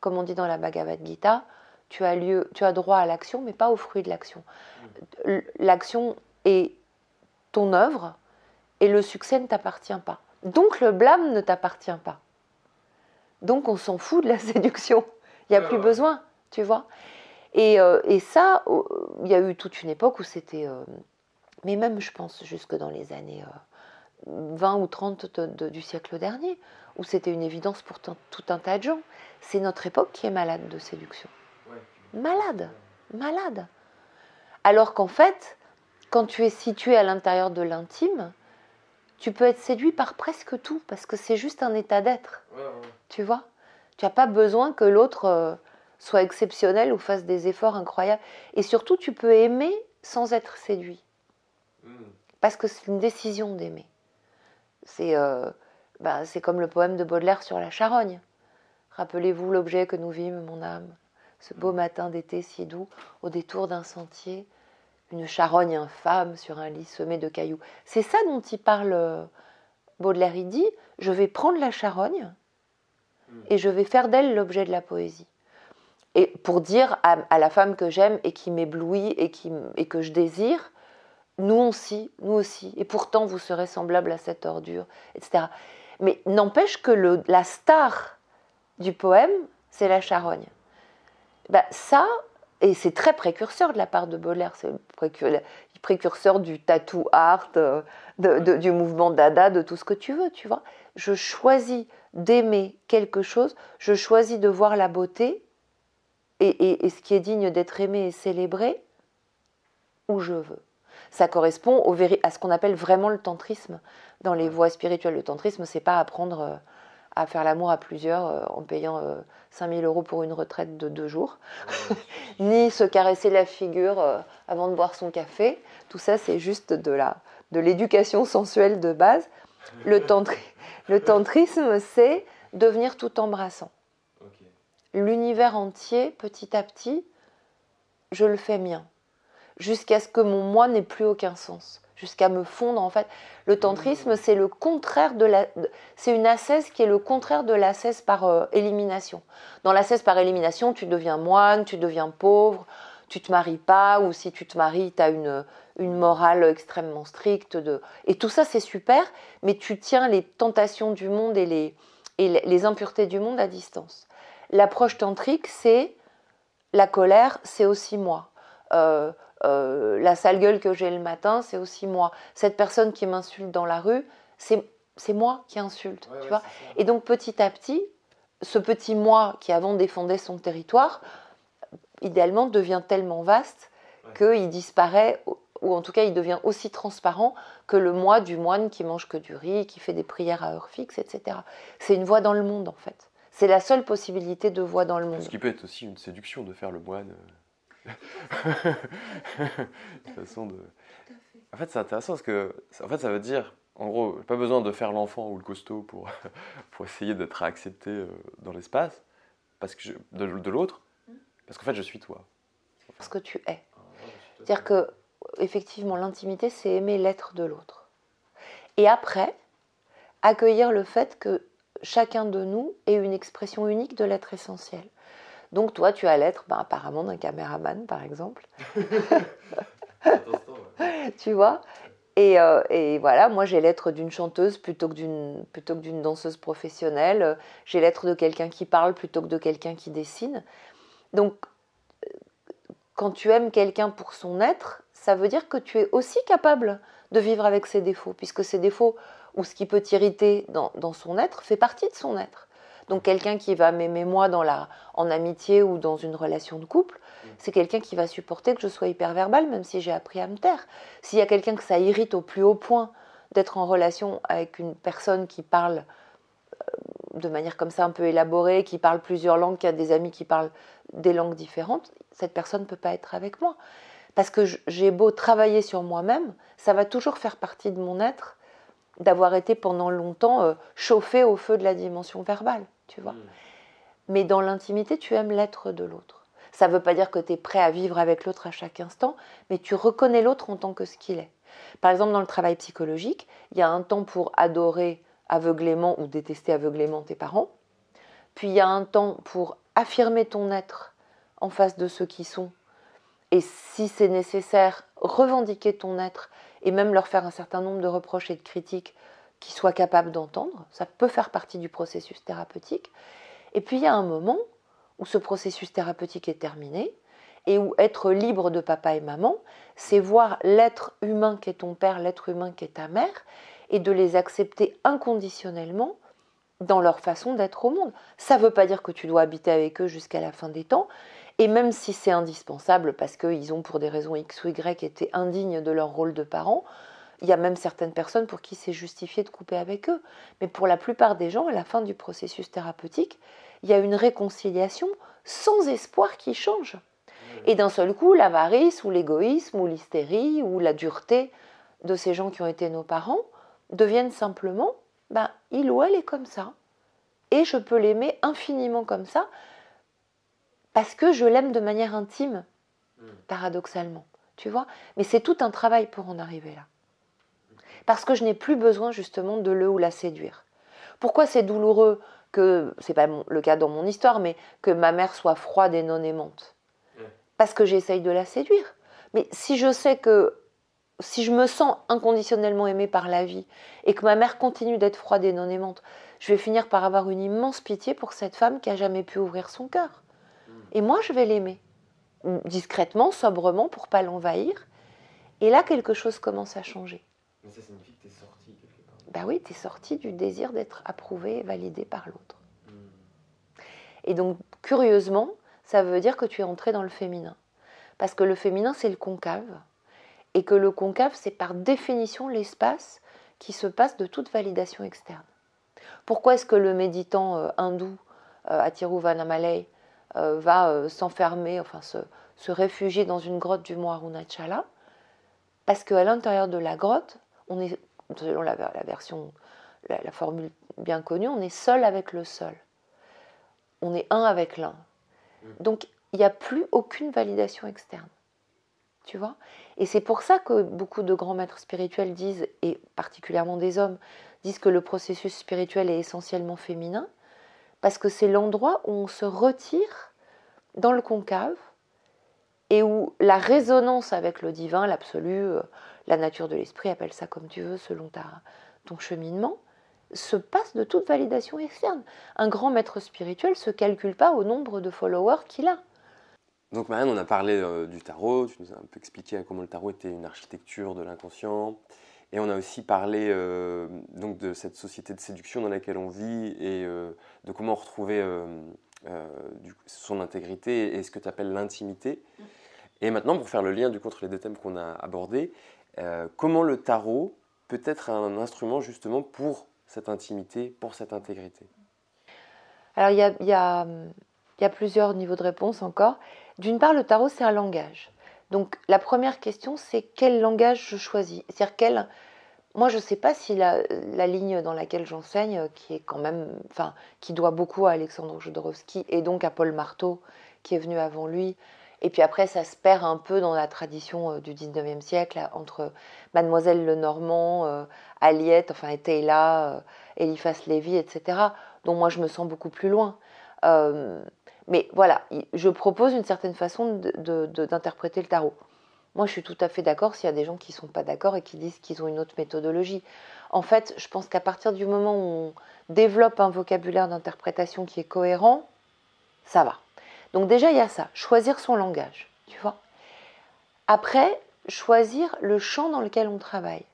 comme on dit dans la Bhagavad Gita, tu as, lieu, tu as droit à l'action, mais pas au fruit de l'action. Mmh. L'action est ton œuvre et le succès ne t'appartient pas. Donc le blâme ne t'appartient pas. Donc on s'en fout de la séduction. Il n'y a plus euh. besoin, tu vois. Et, euh, ça, il y a eu toute une époque où c'était... Euh, mais même, je pense, jusque dans les années 20 ou 30 du siècle dernier, où c'était une évidence pour tout un tas de gens. C'est notre époque qui est malade de séduction. Malade, malade. Alors qu'en fait, quand tu es situé à l'intérieur de l'intime, tu peux être séduit par presque tout parce que c'est juste un état d'être. Tu vois Tu n'as pas besoin que l'autre euh, soit exceptionnel ou fasse des efforts incroyables. Et surtout, tu peux aimer sans être séduit. Hmm. Parce que c'est une décision d'aimer. C'est euh, bah, comme le poème de Baudelaire sur la charogne. Rappelez-vous l'objet que nous vîmes, mon âme, ce beau hmm. matin d'été si doux, au détour d'un sentier une charogne infâme sur un lit semé de cailloux. C'est ça dont il parle euh, Baudelaire. Il dit Je vais prendre la charogne hmm. et je vais faire d'elle l'objet de la poésie. Et pour dire à, la femme que j'aime et qui m'éblouit et, et que je désire, nous aussi, nous aussi, et pourtant vous serez semblable à cette ordure, etc. Mais n'empêche que la star du poème, c'est la charogne. Bah, ça, et c'est très précurseur de la part de Baudelaire, c'est précurseur du tattoo art, euh, du mouvement dada, de tout ce que tu veux, tu vois. Je choisis d'aimer quelque chose, je choisis de voir la beauté et, ce qui est digne d'être aimé et célébré où je veux. Ça correspond à ce qu'on appelle vraiment le tantrisme dans les voies spirituelles. Le tantrisme, c'est pas apprendre euh, à faire l'amour à plusieurs euh, en payant 5000 euh, euros pour une retraite de deux jours, ni se caresser la figure euh, avant de boire son café. Tout ça, c'est juste de de l'éducation sensuelle de base. Le, tantrisme, c'est devenir tout embrassant. L'univers entier, petit à petit, je le fais mien, jusqu'à ce que mon moi n'ait plus aucun sens jusqu'à me fondre en fait. Le mmh. tantrisme, c'est le contraire de la, c'est une ascèse qui est le contraire de l'ascèse par euh, élimination. Dans l'ascèse par élimination, tu deviens moine, tu deviens pauvre, tu te maries pas, ou si tu te maries, tu as une, une morale extrêmement stricte. De... Et tout ça, c'est super, mais tu tiens les tentations du monde et les, et les impuretés du monde à distance. L'approche tantrique, c'est la colère, c'est aussi moi. Euh, euh, la sale gueule que j'ai le matin, c'est aussi moi. Cette personne qui m'insulte dans la rue, c'est moi qui insulte. tu vois Et donc petit à petit, ce petit moi qui avant défendait son territoire, idéalement devient tellement vaste qu'il disparaît, ou en tout cas il devient aussi transparent que le moi du moine qui mange que du riz, qui fait des prières à heure fixe, etc. C'est une voie dans le monde en fait. C'est la seule possibilité de voix dans le monde. Ce qui peut être aussi une séduction de faire le moine. Euh, En fait, c'est intéressant parce que en fait, ça veut dire, en gros, pas besoin de faire l'enfant ou le costaud pour, pour essayer d'être accepté euh, dans l'espace, parce que de, de l'autre, hmm. parce qu'en fait, je suis toi. Parce que tu es. Ah, C'est-à-dire que, effectivement, l'intimité, c'est aimer l'être de l'autre. Et après, accueillir le fait que chacun de nous est une expression unique de l'être essentiel. Donc toi, tu as l'être ben, apparemment d'un caméraman, par exemple. tu vois euh, et, voilà, moi j'ai l'être d'une chanteuse plutôt que d'une danseuse professionnelle. J'ai l'être de quelqu'un qui parle plutôt que de quelqu'un qui dessine. Donc, quand tu aimes quelqu'un pour son être, ça veut dire que tu es aussi capable de vivre avec ses défauts, puisque ses défauts ou ce qui peut t'irriter dans son être fait partie de son être. Donc quelqu'un qui va m'aimer moi dans la, en amitié ou dans une relation de couple, mm. c'est quelqu'un qui va supporter que je sois hyper-verbal, même si j'ai appris à me taire. S'il y a quelqu'un que ça irrite au plus haut point d'être en relation avec une personne qui parle euh, de manière comme ça un peu élaborée, qui parle plusieurs langues, qui a des amis qui parlent des langues différentes, cette personne ne peut pas être avec moi. Parce que j'ai beau travailler sur moi-même, ça va toujours faire partie de mon être d'avoir été pendant longtemps euh, chauffé au feu de la dimension verbale tu vois. Mm. Mais dans l'intimité, tu aimes l'être de l'autre. Ça ne veut pas dire que tu es prêt à vivre avec l'autre à chaque instant, mais tu reconnais l'autre en tant que ce qu'il est. Par exemple, dans le travail psychologique, il y a un temps pour adorer aveuglément ou détester aveuglément tes parents, puis il y a un temps pour affirmer ton être en face de ceux qui sont, et si c'est nécessaire, revendiquer ton être, et même leur faire un certain nombre de reproches et de critiques qui soient capables d'entendre. Ça peut faire partie du processus thérapeutique. Et puis il y a un moment où ce processus thérapeutique est terminé et où être libre de papa et maman, c'est voir l'être humain qui est ton père, l'être humain qui est ta mère, et de les accepter inconditionnellement dans leur façon d'être au monde. Ça ne veut pas dire que tu dois habiter avec eux jusqu'à la fin des temps, et même si c'est indispensable parce qu'ils ont pour des raisons X ou Y été indignes de leur rôle de parents, il y a même certaines personnes pour qui c'est justifié de couper avec eux. Mais pour la plupart des gens, à la fin du processus thérapeutique, il y a une réconciliation sans espoir qui change. Et d'un seul coup, l'avarice ou l'égoïsme ou l'hystérie ou la dureté de ces gens qui ont été nos parents deviennent simplement, ben, il ou elle est comme ça. Et je peux l'aimer infiniment comme ça parce que je l'aime de manière intime, mm. paradoxalement. Tu vois Mais c'est tout un travail pour en arriver là parce que je n'ai plus besoin justement de le ou la séduire. Pourquoi c'est douloureux que, c'est pas le cas dans mon histoire, mais que ma mère soit froide et non aimante Parce que j'essaye de la séduire. Mais si je sais que, si je me sens inconditionnellement aimée par la vie et que ma mère continue d'être froide et non aimante, je vais finir par avoir une immense pitié pour cette femme qui a jamais pu ouvrir son cœur. Hmm. Et moi, je vais l'aimer discrètement, sobrement, pour pas l'envahir. Et là, quelque chose commence à changer ça signifie que tu es sorti Bah oui, tu es sorti du désir d'être approuvé, et validé par l'autre. Hmm. Et donc, curieusement, ça veut dire que tu es entré dans le féminin. Parce que le féminin, c'est le concave. Et que le concave, c'est par définition l'espace qui se passe de toute validation externe. Pourquoi est-ce que le méditant euh, hindou, euh, à euh, va euh, s'enfermer, enfin se, se réfugier dans une grotte du mont Arunachala Parce qu'à l'intérieur de la grotte, on est, selon la, version, la, formule bien connue, on est seul avec le seul. On est un avec l'un. Mm. Donc, il n'y a plus aucune validation externe. Tu vois et c'est pour ça que beaucoup de grands maîtres spirituels disent, et particulièrement des hommes, disent que le processus spirituel est essentiellement féminin, parce que c'est l'endroit où on se retire dans le concave et où la résonance avec le divin, l'absolu, euh, la nature de l'esprit, appelle ça comme tu veux, selon ta, ton cheminement, se passe de toute validation externe. Un grand maître spirituel ne se calcule pas au nombre de followers qu'il a. Donc Marianne, on a parlé euh, du tarot, tu nous as un peu expliqué comment le tarot était une architecture de l'inconscient, et on a aussi parlé euh, donc de cette société de séduction dans laquelle on vit et euh, de comment retrouver son intégrité et ce que tu appelles l'intimité. Mm. Et maintenant, pour faire le lien du contre les deux thèmes qu'on a abordés, euh, comment le tarot peut être un instrument justement pour cette intimité, pour cette intégrité Alors il y a, plusieurs niveaux de réponse encore. D'une part, le tarot, c'est un langage. Donc la première question, c'est quel langage je choisis C'est-à-dire Moi, je ne sais pas si la, ligne dans laquelle j'enseigne, euh, qui est quand même, enfin, qui doit beaucoup à Alexandre Jodorowsky et donc à Paul Marteau, qui est venu avant lui, et puis après, ça se perd un peu dans la tradition euh, du 19e siècle, entre Mademoiselle Lenormand, euh, Aliette, enfin, Théla, euh, Eliphas Lévy, etc., dont moi je me sens beaucoup plus loin. mais voilà, je propose une certaine façon d'interpréter le tarot. Moi, je suis tout à fait d'accord s'il y a des gens qui ne sont pas d'accord et qui disent qu'ils ont une autre méthodologie. En fait, je pense qu'à partir du moment où on développe un vocabulaire d'interprétation qui est cohérent, ça va. Donc déjà, il y a ça, choisir son langage, tu vois. Après, choisir le champ dans lequel on travaille.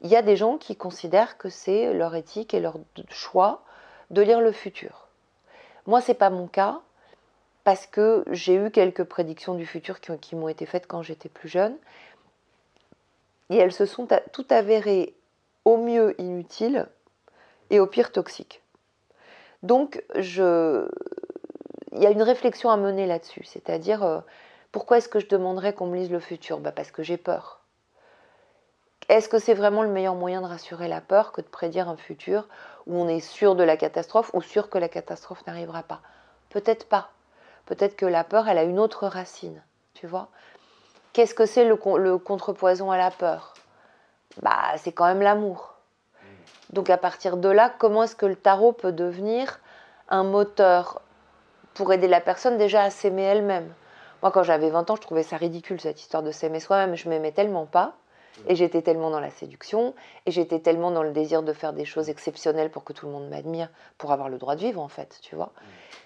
Il y a des gens qui considèrent que c'est leur éthique et leur choix de lire le futur. Moi, ce n'est pas mon cas, parce que j'ai eu quelques prédictions du futur qui, m'ont été faites quand j'étais plus jeune. Et elles se sont toutes avérées au mieux inutiles et au pire toxiques. Donc, je, il y a une réflexion à mener là-dessus, c'est-à-dire euh, pourquoi est-ce que je demanderais qu'on me lise le futur bah, Parce que j'ai peur. Est-ce que c'est vraiment le meilleur moyen de rassurer la peur que de prédire un futur où on est sûr de la catastrophe ou sûr que la catastrophe n'arrivera pas Peut-être pas. Peut-être que la peur, elle a une autre racine, tu vois Qu'est-ce que c'est le, le contrepoison à la peur Bah, c'est quand même l'amour. Mmh. Donc à partir de là, comment est-ce que le tarot peut devenir un moteur pour aider la personne déjà à s'aimer elle-même. Moi, quand j'avais 20 ans, je trouvais ça ridicule, cette histoire de s'aimer soi-même. Je m'aimais tellement pas. Et j'étais tellement dans la séduction, et j'étais tellement dans le désir de faire des choses exceptionnelles pour que tout le monde m'admire, pour avoir le droit de vivre en fait, tu vois,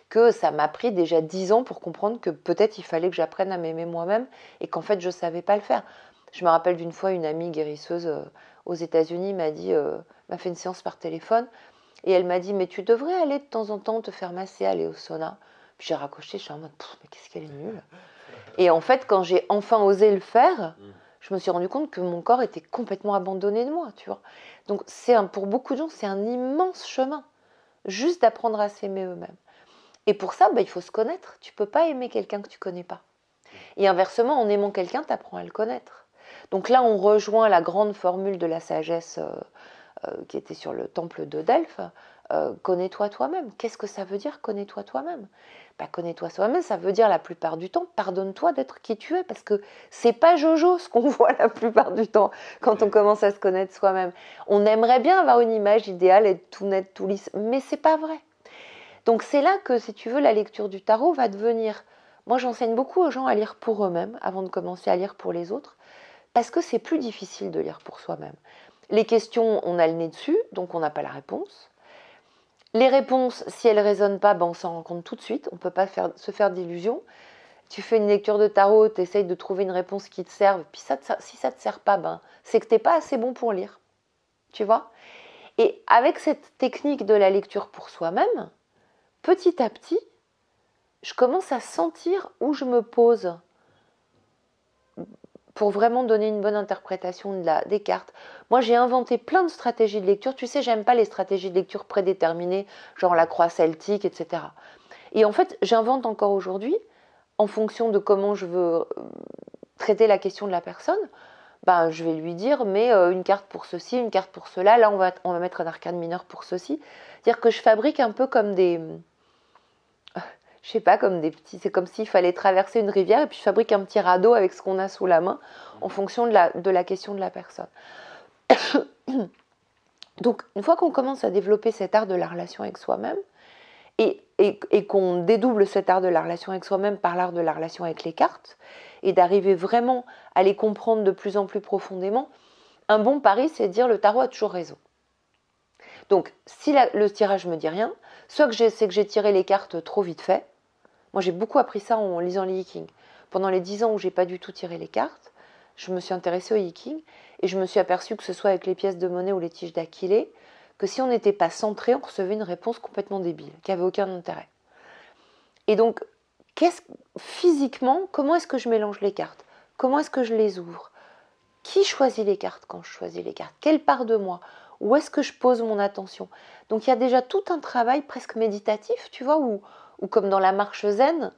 que ça m'a pris déjà 10 ans pour comprendre que peut-être il fallait que j'apprenne à m'aimer moi-même et qu'en fait je ne savais pas le faire. Je me rappelle d'une fois une amie guérisseuse euh, aux États-Unis m'a dit, euh, m'a fait une séance par téléphone, et elle m'a dit mais tu devrais aller de temps en temps te faire masser, aller au sauna j'ai raccroché, je suis en mode, mais qu'est-ce qu'elle est nulle. Et en fait, quand j'ai enfin osé le faire, mm. je me suis rendu compte que mon corps était complètement abandonné de moi, tu Donc c'est pour beaucoup de gens, c'est un immense chemin, juste d'apprendre à s'aimer eux-mêmes. Et pour ça, bah, il faut se connaître. Tu ne peux pas aimer quelqu'un que tu ne connais pas. Et inversement, en aimant quelqu'un, tu apprends à le connaître. Donc là, on rejoint la grande formule de la sagesse euh, euh, qui était sur le temple de Delphes. Euh, connais-toi toi-même. Qu'est-ce que ça veut dire connais-toi toi-même bah, connais-toi soi-même, ça veut dire la plupart du temps, pardonne-toi d'être qui tu es, parce que c'est pas Jojo ce qu'on voit la plupart du temps quand on commence à se connaître soi-même. On aimerait bien avoir une image idéale, être tout net, tout lisse, mais c'est pas vrai. Donc c'est là que, si tu veux, la lecture du tarot va devenir. Moi, j'enseigne beaucoup aux gens à lire pour eux-mêmes avant de commencer à lire pour les autres, parce que c'est plus difficile de lire pour soi-même. Les questions, on a le nez dessus, donc on n'a pas la réponse. Les réponses, si elles ne résonnent pas, ben on s'en rend compte tout de suite, on ne peut pas se faire d'illusions. Tu fais une lecture de tarot, tu essayes de trouver une réponse qui te serve, puis ça, si ça ne te sert pas, ben, c'est que tu n'es pas assez bon pour lire. Tu vois Et avec cette technique de la lecture pour soi-même, petit à petit, je commence à sentir où je me pose pour vraiment donner une bonne interprétation de la, des cartes, moi, j'ai inventé plein de stratégies de lecture. Tu sais, j'aime pas les stratégies de lecture prédéterminées, genre la croix celtique, etc. Et en fait, j'invente encore aujourd'hui, en fonction de comment je veux euh, traiter la question de la personne, ben, je vais lui dire, mais euh, une carte pour ceci, une carte pour cela, là on va, on va mettre un arcane mineur pour ceci. C'est-à-dire que je fabrique un peu comme des... Je je sais pas, comme des petits... C'est comme s'il fallait traverser une rivière et puis je fabrique un petit radeau avec ce qu'on a sous la main en fonction de la, de la question de la personne. Donc, une fois qu'on commence à développer cet art de la relation avec soi-même, et, qu'on dédouble cet art de la relation avec soi-même par l'art de la relation avec les cartes, et d'arriver vraiment à les comprendre de plus en plus profondément, un bon pari, c'est de dire le tarot a toujours raison. Donc, si le tirage me dit rien, soit que c'est que j'ai tiré les cartes trop vite fait. Moi, j'ai beaucoup appris ça en lisant les King. Pendant les dix ans où j'ai pas du tout tiré les cartes, je me suis intéressée au hiking et je me suis aperçue que ce soit avec les pièces de monnaie ou les tiges d'Achille, que si on n'était pas centré, on recevait une réponse complètement débile, qui n'avait aucun intérêt. Et donc, qu'est-ce, physiquement, comment est-ce que je mélange les cartes Comment est-ce que je les ouvre Qui choisit les cartes quand je choisis les cartes Quelle part de moi Où est-ce que je pose mon attention Donc, il y a déjà tout un travail presque méditatif, tu vois, ou comme dans la marche zen,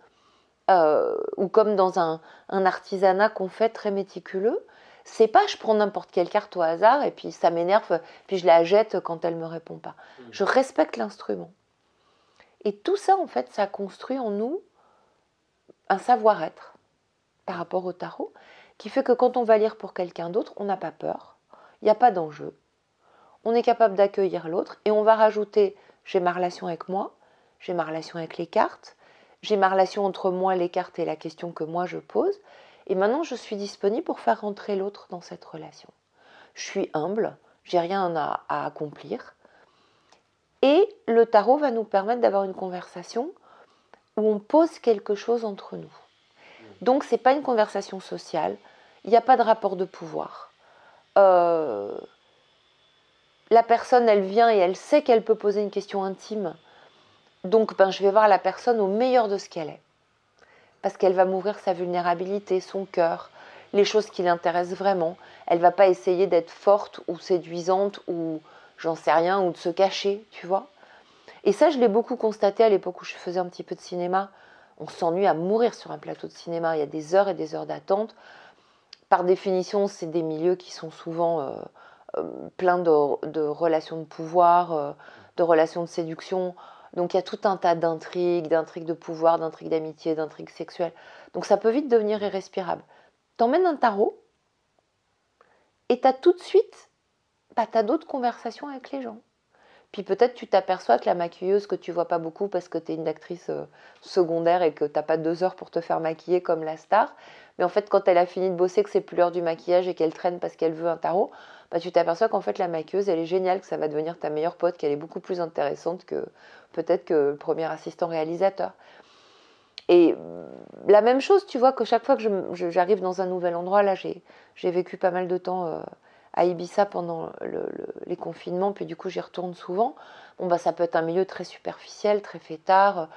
euh, ou comme dans un, artisanat qu'on fait très méticuleux, c'est pas je prends n'importe quelle carte au hasard et puis ça m'énerve, puis je la jette quand elle me répond pas. Mm. Je respecte l'instrument. Et tout ça, en fait, ça construit en nous un savoir-être par rapport au tarot, qui fait que quand on va lire pour quelqu'un d'autre, on n'a pas peur, il n'y a pas d'enjeu, on est capable d'accueillir l'autre et on va rajouter j'ai ma relation avec moi, j'ai ma relation avec les cartes, j'ai ma relation entre moi, cartes et la question que moi je pose. Et maintenant, je suis disponible pour faire rentrer l'autre dans cette relation. Je suis humble, j'ai rien à, accomplir. Et le tarot va nous permettre d'avoir une conversation où on pose quelque chose entre nous. Donc, ce n'est pas une conversation sociale, il n'y a pas de rapport de pouvoir. Euh, la personne, elle vient et elle sait qu'elle peut poser une question intime donc, ben, je vais voir la personne au meilleur de ce qu'elle est. Parce qu'elle va m'ouvrir sa vulnérabilité, son cœur, les choses qui l'intéressent vraiment. Elle va pas essayer d'être forte ou séduisante ou j'en sais rien ou de se cacher, tu vois. Et ça, je l'ai beaucoup constaté à l'époque où je faisais un petit peu de cinéma. On s'ennuie à mourir sur un plateau de cinéma. Il y a des heures et des heures d'attente. Par définition, c'est des milieux qui sont souvent euh, euh, pleins de, relations de pouvoir, euh, de relations de séduction. Donc il y a tout un tas d'intrigues, d'intrigues de pouvoir, d'intrigues d'amitié, d'intrigues sexuelles. Donc ça peut vite devenir irrespirable. T'emmènes un tarot et t'as tout de suite, bah, t'as d'autres conversations avec les gens. Puis peut-être tu t'aperçois que la maquilleuse que tu vois pas beaucoup parce que tu es une actrice euh, secondaire et que t'as pas deux heures pour te faire maquiller comme la star, mais en fait quand elle a fini de bosser, que c'est plus l'heure du maquillage et qu'elle traîne parce qu'elle veut un tarot, bah, tu t'aperçois qu'en fait la maquilleuse, elle est géniale, que ça va devenir ta meilleure pote, qu'elle est beaucoup plus intéressante que peut-être que le premier assistant réalisateur. Et la même chose, tu vois, que chaque fois que j'arrive dans un nouvel endroit, là, j'ai vécu pas mal de temps euh, à Ibiza pendant les confinements, puis du coup, j'y retourne souvent. Bon, bah, ça peut être un milieu très superficiel, très fêtard.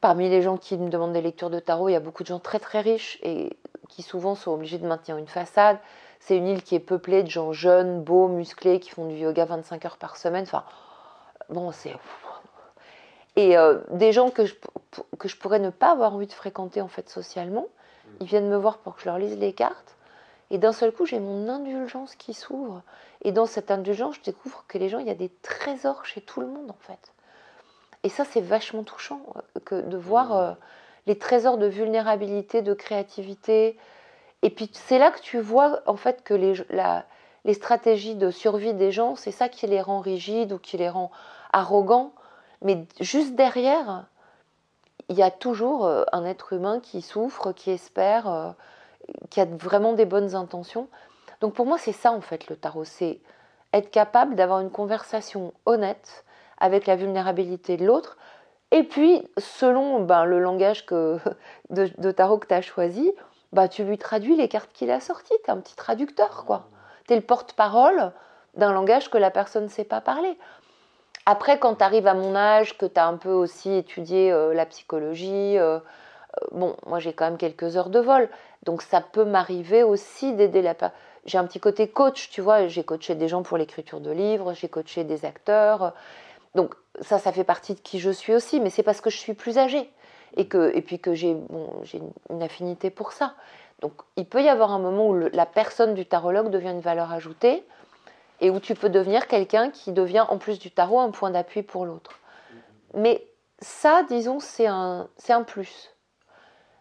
Parmi les gens qui me demandent des lectures de tarot, il y a beaucoup de gens très très riches et qui souvent sont obligés de maintenir une façade. C'est une île qui est peuplée de gens jeunes, beaux, musclés, qui font du yoga 25 heures par semaine. Enfin, bon, c'est. Et euh, des gens que je, pourrais ne pas avoir envie de fréquenter en fait socialement, mm. ils viennent me voir pour que je leur lise les cartes. Et d'un seul coup, j'ai mon indulgence qui s'ouvre. Et dans cette indulgence, je découvre que les gens, il y a des trésors chez tout le monde en fait. Et ça, c'est vachement touchant euh, que de voir mm. euh, les trésors de vulnérabilité, de créativité, et puis c'est là que tu vois en fait que les, les stratégies de survie des gens, c'est ça qui les rend rigides ou qui les rend arrogants. Mais juste derrière, il y a toujours euh, un être humain qui souffre, qui espère, euh, qui a vraiment des bonnes intentions. Donc pour moi, c'est ça en fait le tarot, c'est être capable d'avoir une conversation honnête avec la vulnérabilité de l'autre. Et puis, selon ben, le langage que, de, de tarot que tu as choisi, bah, tu lui traduis les cartes qu'il a sorties. Tu un petit traducteur, quoi. Tu es le porte-parole d'un langage que la personne ne sait pas parler. Après, quand tu arrives à mon âge, que tu as un peu aussi étudié euh, la psychologie, euh, euh, bon, moi j'ai quand même quelques heures de vol, donc ça peut m'arriver aussi d'aider la personne. J'ai un petit côté coach, tu vois, j'ai coaché des gens pour l'écriture de livres, j'ai coaché des acteurs. Donc ça, ça fait partie de qui je suis aussi, mais c'est parce que je suis plus âgée et, que, et puis que j'ai bon, une affinité pour ça. Donc il peut y avoir un moment où la personne du tarologue devient une valeur ajoutée et où tu peux devenir quelqu'un qui devient en plus du tarot un point d'appui pour l'autre. Mais ça, disons, c'est un, un plus.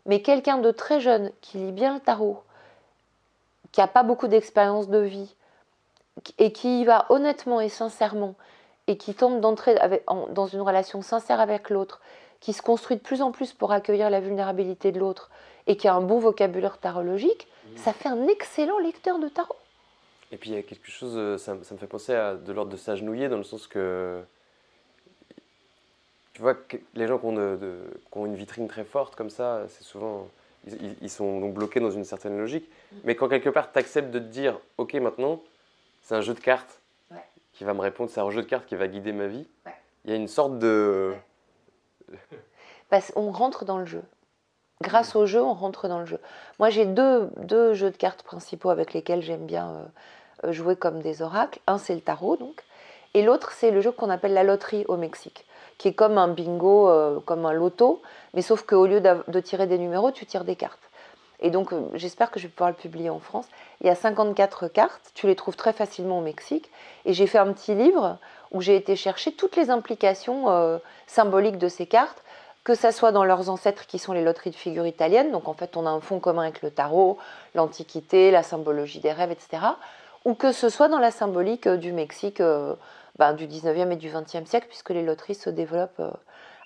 Mais quelqu'un de très jeune qui lit bien le tarot, qui n'a pas beaucoup d'expérience de vie, et qui y va honnêtement et sincèrement, et qui tombe d'entrer dans une relation sincère avec l'autre, qui se construit de plus en plus pour accueillir la vulnérabilité de l'autre et qui a un bon vocabulaire tarologique, mmh. ça fait un excellent lecteur de tarot. Et puis il y a quelque chose, euh, ça, me fait penser à de l'ordre de s'agenouiller dans le sens que tu vois que les gens qui ont, une vitrine très forte comme ça, c'est souvent ils, sont donc bloqués dans une certaine logique. Mmh. Mais quand quelque part tu acceptes de te dire, ok maintenant c'est un jeu de cartes qui va me répondre, c'est un jeu de cartes qui va guider ma vie. Il y a une sorte de parce qu'on rentre dans le jeu. Grâce mm. au jeu, on rentre dans le jeu. Moi, j'ai deux, jeux de cartes principaux avec lesquels j'aime bien euh, euh, jouer comme des oracles. Un, c'est le tarot, donc. Et l'autre, c'est le jeu qu'on appelle la loterie au Mexique, qui est comme un bingo, euh, comme un loto, mais sauf qu'au lieu de tirer des numéros, tu tires des cartes. Et donc, j'espère que je vais pouvoir le publier en France. Il y a 54 cartes, tu les trouves très facilement au Mexique. Et j'ai fait un petit livre où j'ai été chercher toutes les implications euh, symboliques de ces cartes, que ce soit dans leurs ancêtres qui sont les loteries de figures italiennes, donc en fait on a un fond commun avec le tarot, l'antiquité, la symbologie des rêves, etc., ou que ce soit dans la symbolique euh, du Mexique euh, ben, du 19e et du 20e siècle, puisque les loteries se développent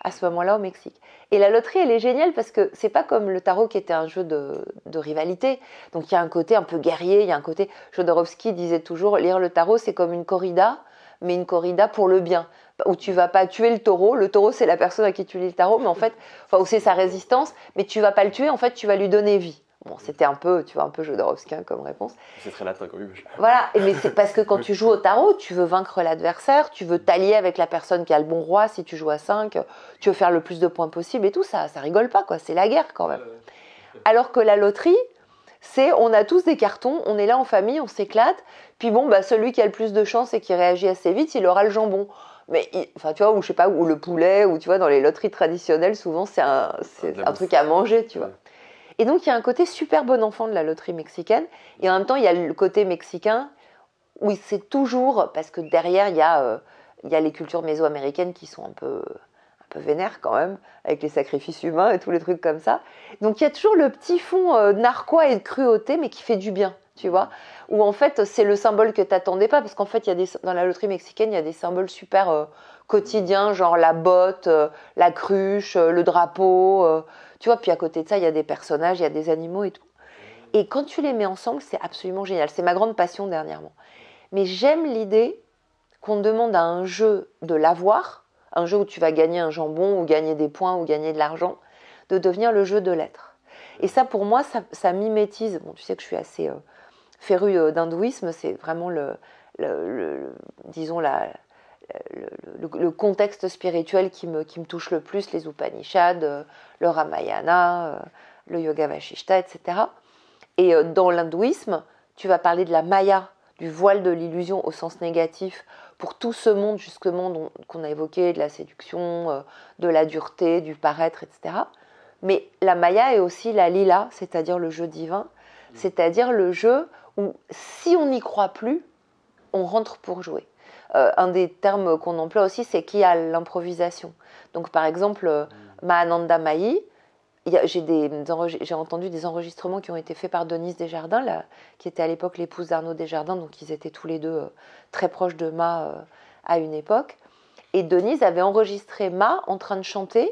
à ce moment-là au Mexique. Et la loterie, elle est géniale parce que c'est pas comme le tarot qui était un jeu de, de rivalité. Donc il y a un côté un peu guerrier, il y a un côté. Jodorowsky disait toujours lire le tarot, c'est comme une corrida mais une corrida pour le bien où tu vas pas tuer le taureau. Le taureau, c'est la personne à qui tu lis le tarot, mais en fait, enfin, où c'est sa résistance, mais tu vas pas le tuer, en fait, tu vas lui donner vie. Bon, c'était un peu, tu vois, un peu Jodorowsky hein, comme réponse. C'est très latin quand Voilà, mais c'est parce que quand tu joues au tarot, tu veux vaincre l'adversaire, tu veux t'allier avec la personne qui a le bon roi si tu joues à 5, tu veux faire le plus de points possible et tout, ça, ça rigole pas, quoi, c'est la guerre quand même. Euh, Alors que la loterie, c'est on a tous des cartons, on est là en famille, on s'éclate. Puis bon, bah, celui qui a le plus de chance et qui réagit assez vite, il aura le jambon. Mais enfin, tu vois, ou je sais pas, ou le poulet, ou tu vois, dans les loteries traditionnelles, souvent c'est un, ah, truc à manger, tu vois. Et donc il y a un côté super bon enfant de la loterie mexicaine. Et en même temps, il y a le côté mexicain où c'est toujours, parce que derrière, il y a, euh, il y a les cultures mésoaméricaines qui sont un peu vénère quand même, avec les sacrifices humains et tous les trucs comme ça. Donc il y a toujours le petit fond euh, narquois et de cruauté, mais qui fait du bien, tu vois. Ou en fait, c'est le symbole que t'attendais pas, parce qu'en fait, il y a des, dans la loterie mexicaine, il y a des symboles super euh, quotidiens, genre la botte, euh, la cruche, le drapeau, tu vois. Puis à côté de ça, il y a des personnages, il y a des animaux et tout. Et quand tu les mets ensemble, c'est absolument génial. C'est ma grande passion dernièrement. Mais j'aime l'idée qu'on demande à un jeu de l'avoir un jeu où tu vas gagner un jambon ou gagner des points ou gagner de l'argent, de devenir le jeu de l'être. Et ça, pour moi, ça, mimétise. Bon, tu sais que je suis assez euh, férue euh, d'hindouisme, c'est vraiment le, disons, la, le, contexte spirituel qui me, qui me touche le plus, les Upanishads, euh, le Ramayana, le Yoga Vashishta, etc. Et dans l'hindouisme, tu vas parler de la Maya, du voile de l'illusion au sens négatif, pour tout ce monde justement qu'on a évoqué, de la séduction, euh, de la dureté, du paraître, etc. Mais la Maya est aussi la lila, c'est-à-dire le jeu divin, mm. c'est-à-dire le jeu où si on n'y croit plus, on rentre pour jouer. Euh, un des termes qu'on emploie aussi, c'est qui a l'improvisation. Donc par exemple, euh, mm. Mahananda Mayi, j'ai entendu des enregistrements qui ont été faits par Denise Desjardins, qui était à l'époque l'épouse d'Arnaud Desjardins, donc ils étaient tous les deux euh, très proches de Ma euh, à une époque. Et Denise avait enregistré Ma en train de chanter,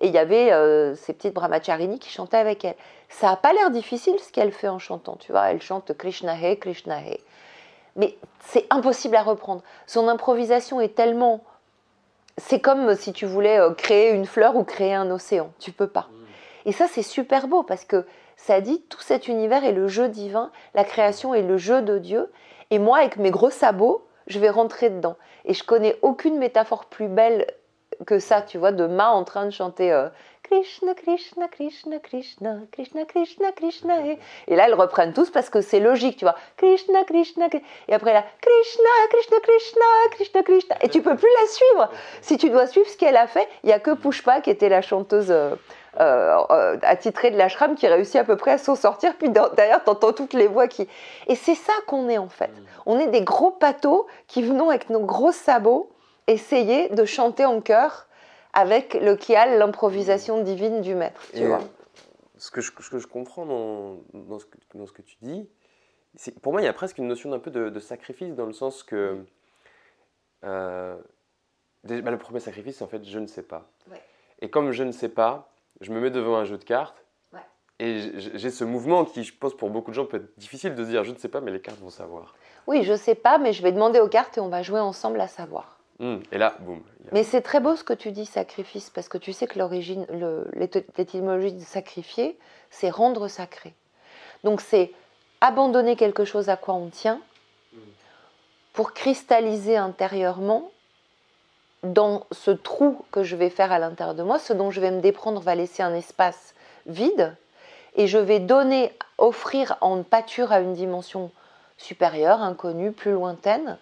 et il y avait euh, ces petites brahmacharini qui chantaient avec elle. Ça n'a pas l'air difficile ce qu'elle fait en chantant, tu vois, elle chante Krishna He, Krishna Mais c'est impossible à reprendre. Son improvisation est tellement... C'est comme si tu voulais créer une fleur ou créer un océan, tu peux pas. Et ça, c'est super beau parce que ça dit tout cet univers est le jeu divin, la création est le jeu de Dieu. Et moi, avec mes gros sabots, je vais rentrer dedans. Et je connais aucune métaphore plus belle que ça, tu vois, de ma en train de chanter euh, Krishna, Krishna, Krishna, Krishna, Krishna, Krishna, Krishna. Et là, elles reprennent tous parce que c'est logique, tu vois. Krishna, Krishna, Krishna. Et après, là, Krishna, Krishna, Krishna, Krishna, Krishna. Et tu peux plus la suivre. Si tu dois suivre ce qu'elle a fait, il n'y a que Pushpa qui était la chanteuse. Euh, euh, euh, attitré de l'ashram qui réussit à peu près à s'en sortir. Puis d'ailleurs t'entends toutes les voix qui. Et c'est ça qu'on est en fait. Mm. On est des gros patos qui venons avec nos gros sabots essayer de chanter en chœur avec le kial, l'improvisation mm. divine du maître. Tu vois ce que, je, comprends dans, ce que, tu dis, pour moi, il y a presque une notion d'un peu de, sacrifice dans le sens que euh, bah, le premier sacrifice, c'est en fait, je ne sais pas. Et comme je ne sais pas, je me mets devant un jeu de cartes. Et j'ai ce mouvement qui, je pense, pour beaucoup de gens peut être difficile de dire je ne sais pas, mais les cartes vont savoir. Oui, je ne sais pas, mais je vais demander aux cartes et on va jouer ensemble à savoir. Hum, et là, boum. Mais c'est très beau ce que tu dis, sacrifice, parce que tu sais que l'origine, l'étymologie de sacrifier, c'est rendre sacré. Donc c'est abandonner quelque chose à quoi on tient hum. pour cristalliser intérieurement dans ce trou que je vais faire à l'intérieur de moi, ce dont je vais me déprendre va laisser un espace vide et je vais donner, offrir en pâture à une dimension supérieure, inconnue, plus lointaine,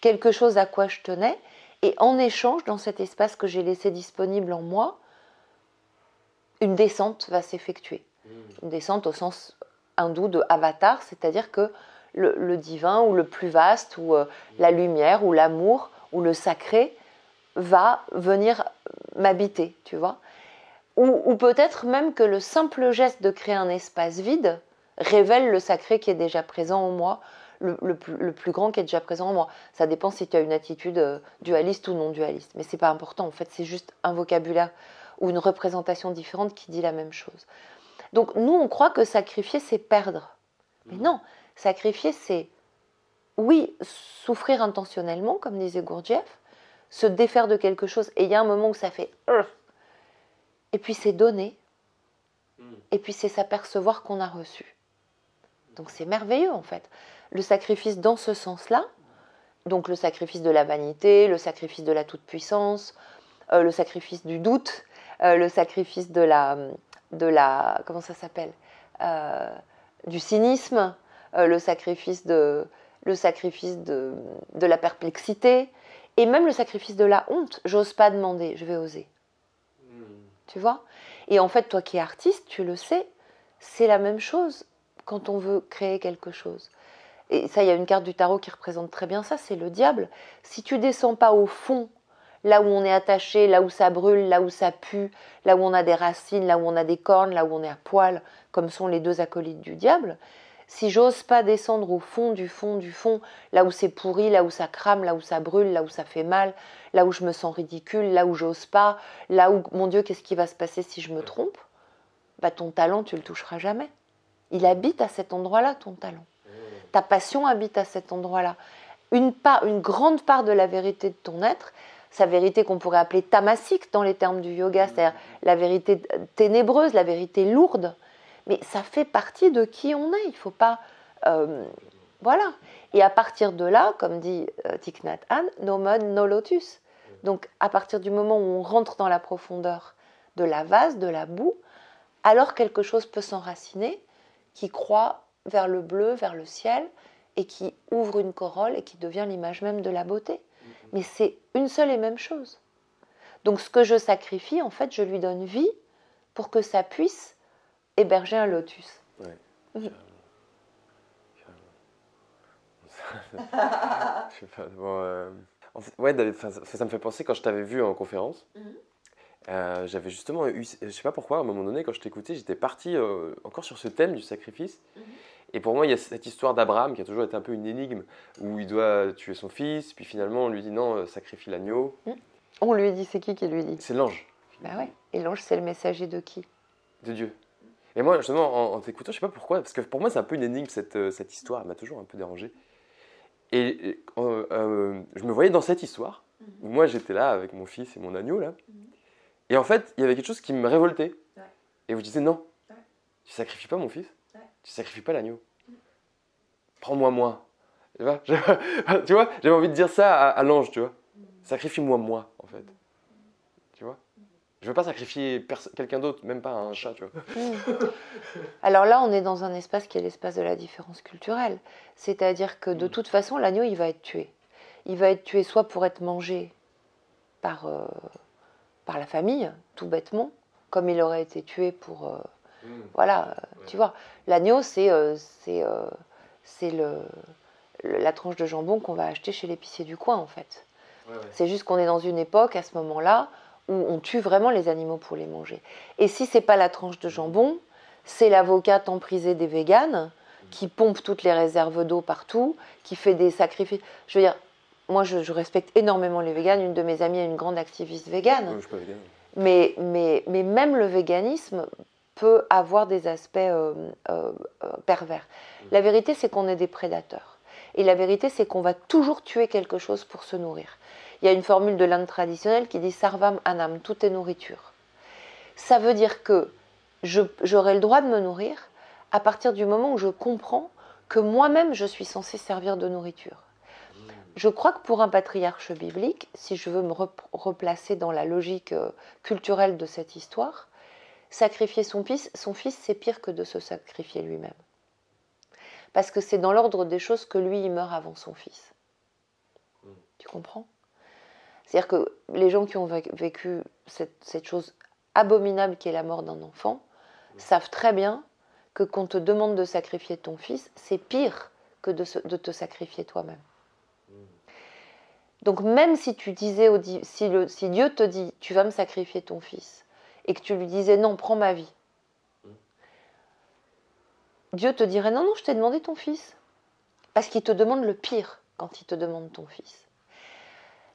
quelque chose à quoi je tenais et en échange, dans cet espace que j'ai laissé disponible en moi, une descente va s'effectuer. Mmh. Une descente au sens hindou de avatar, c'est-à-dire que le, divin ou le plus vaste ou euh, la mmh. lumière ou l'amour ou le sacré va venir m'habiter, tu vois. Ou, peut-être même que le simple geste de créer un espace vide révèle le sacré qui est déjà présent en moi, le, plus, grand qui est déjà présent en moi. Ça dépend si tu as une attitude euh, dualiste ou non dualiste. Mais c'est pas important, en fait, c'est juste un vocabulaire ou une représentation différente qui dit la même chose. Donc nous, on croit que sacrifier, c'est perdre. Mais mmh. non, sacrifier, c'est, oui, souffrir intentionnellement, comme disait Gourdieff, se défaire de quelque chose. Et il y a un moment où ça fait. Et puis c'est donner. Hmm. Et puis c'est s'apercevoir qu'on a reçu. Donc c'est merveilleux en fait. Le sacrifice dans ce sens-là, donc le sacrifice de la vanité, le sacrifice de la toute-puissance, euh, le sacrifice du doute, euh, le sacrifice de la, de la comment ça s'appelle, euh, du cynisme, le sacrifice de, le sacrifice de, de la perplexité, et même le sacrifice de la honte, j'ose pas demander, je vais oser. Hmm. Tu vois Et en fait, toi qui es artiste, tu le sais, c'est la même chose quand on veut créer quelque chose. Et ça, il y a une carte du tarot qui représente très bien ça, c'est le diable. Si tu descends pas au fond, là où on est attaché, là où ça brûle, là où ça pue, là où on a des racines, là où on a des cornes, là où on est à poil, comme sont les deux acolytes du diable, si j'ose pas descendre au fond du fond du fond, là où c'est pourri, là où ça crame, là où ça brûle, là où ça fait mal, là où je me sens ridicule, là où j'ose pas, là où, mon Dieu, qu'est-ce qui va se passer si je me trompe Bah ton talent, tu le toucheras jamais. Il habite à cet endroit-là, ton talent. Ta passion habite à cet endroit-là. Une, part, une grande part de la vérité de ton être, sa vérité qu'on pourrait appeler tamasique dans les termes du yoga, c'est-à-dire la vérité ténébreuse, la vérité lourde, mais ça fait partie de qui on est. Il ne faut pas. Euh, voilà. Et à partir de là, comme dit tiknat euh, Thich Nhat no no lotus. Donc à partir du moment où on rentre dans la profondeur de la vase, de la boue, alors quelque chose peut s'enraciner qui croît vers le bleu, vers le ciel, et qui ouvre une corolle et qui devient l'image même de la beauté. Mais c'est une seule et même chose. Donc ce que je sacrifie, en fait, je lui donne vie pour que ça puisse héberger un lotus. Ouais. ça, me fait penser quand je t'avais vu en conférence. Mhm. Euh, j'avais justement eu, je sais pas pourquoi, à un moment donné, quand je t'écoutais, j'étais parti euh, encore sur ce thème du sacrifice. Mhm. Et pour moi, il y a cette histoire d'Abraham qui a toujours été un peu une énigme, où il doit tuer son fils, puis finalement on lui dit non, euh, sacrifie l'agneau. Mhm. On lui dit, c'est qui qui lui dit C'est l'ange. Bah ouais, et l'ange, c'est le messager de qui De Dieu. Et moi, justement, en, t'écoutant, je sais pas pourquoi, parce que pour moi, c'est un peu une énigme cette, euh, cette histoire, elle m'a toujours un peu dérangé. Et, euh, euh, je me voyais dans cette histoire, où mhm. moi j'étais là avec mon fils et mon agneau, là. Mhm. Et en fait, il y avait quelque chose qui me révoltait. Et vous disais non, tu tu sacrifies pas mon fils, tu tu sacrifies pas l'agneau. Mhm. Prends-moi moi. tu vois, j'avais envie de dire ça à l'ange, tu vois. Sacrifie-moi moi, en fait. Je ne veux pas sacrifier quelqu'un d'autre, même pas un chat, tu vois. Alors là, on est dans un espace qui est l'espace de la différence culturelle. C'est-à-dire que de mm. toute façon, l'agneau, il va être tué. Il va être tué soit pour être mangé par, euh, par la famille, tout bêtement, comme il aurait été tué pour... Euh, mm. Voilà, euh, tu vois. L'agneau, c'est la tranche de jambon qu'on va acheter chez l'épicier du coin, en fait. C'est juste qu'on est dans une époque, à ce moment-là, où on tue vraiment les animaux pour les manger. Et si c'est pas la tranche de jambon, c'est l'avocat emprisé des véganes qui pompe toutes les réserves d'eau partout, qui fait des sacrifices. Je veux dire, moi je, respecte énormément les véganes. Une de mes amies est une grande activiste végane. végane. Mais, mais, même le véganisme peut avoir des aspects euh, euh, euh, pervers. Mm. La vérité, c'est qu'on est des prédateurs. Et la vérité, c'est qu'on va toujours tuer quelque chose pour se nourrir. Il y a une formule de l'Inde traditionnelle qui dit Sarvam Anam, tout est nourriture. Ça veut dire que j'aurai le droit de me nourrir à partir du moment où je comprends que moi-même je suis censé servir de nourriture. Hmm. Je crois que pour un patriarche biblique, si je veux me replacer dans la logique euh, culturelle de cette histoire, sacrifier son fils, son fils c'est pire que de se sacrifier lui-même. Parce que c'est dans l'ordre des choses que lui, il meurt avant son fils. Hmm. Tu comprends c'est-à-dire que les gens qui ont vécu cette, chose abominable qui est la mort d'un enfant savent très bien que qu'on te demande de sacrifier ton fils, c'est pire que de, te sacrifier toi-même. Mm. Donc même si tu disais, si Dieu te dit, tu vas me sacrifier ton fils, et que tu lui disais, non, prends ma vie, mm. Dieu te dirait, non, non, je t'ai demandé ton fils. Parce qu'il te demande le pire quand il te demande ton fils.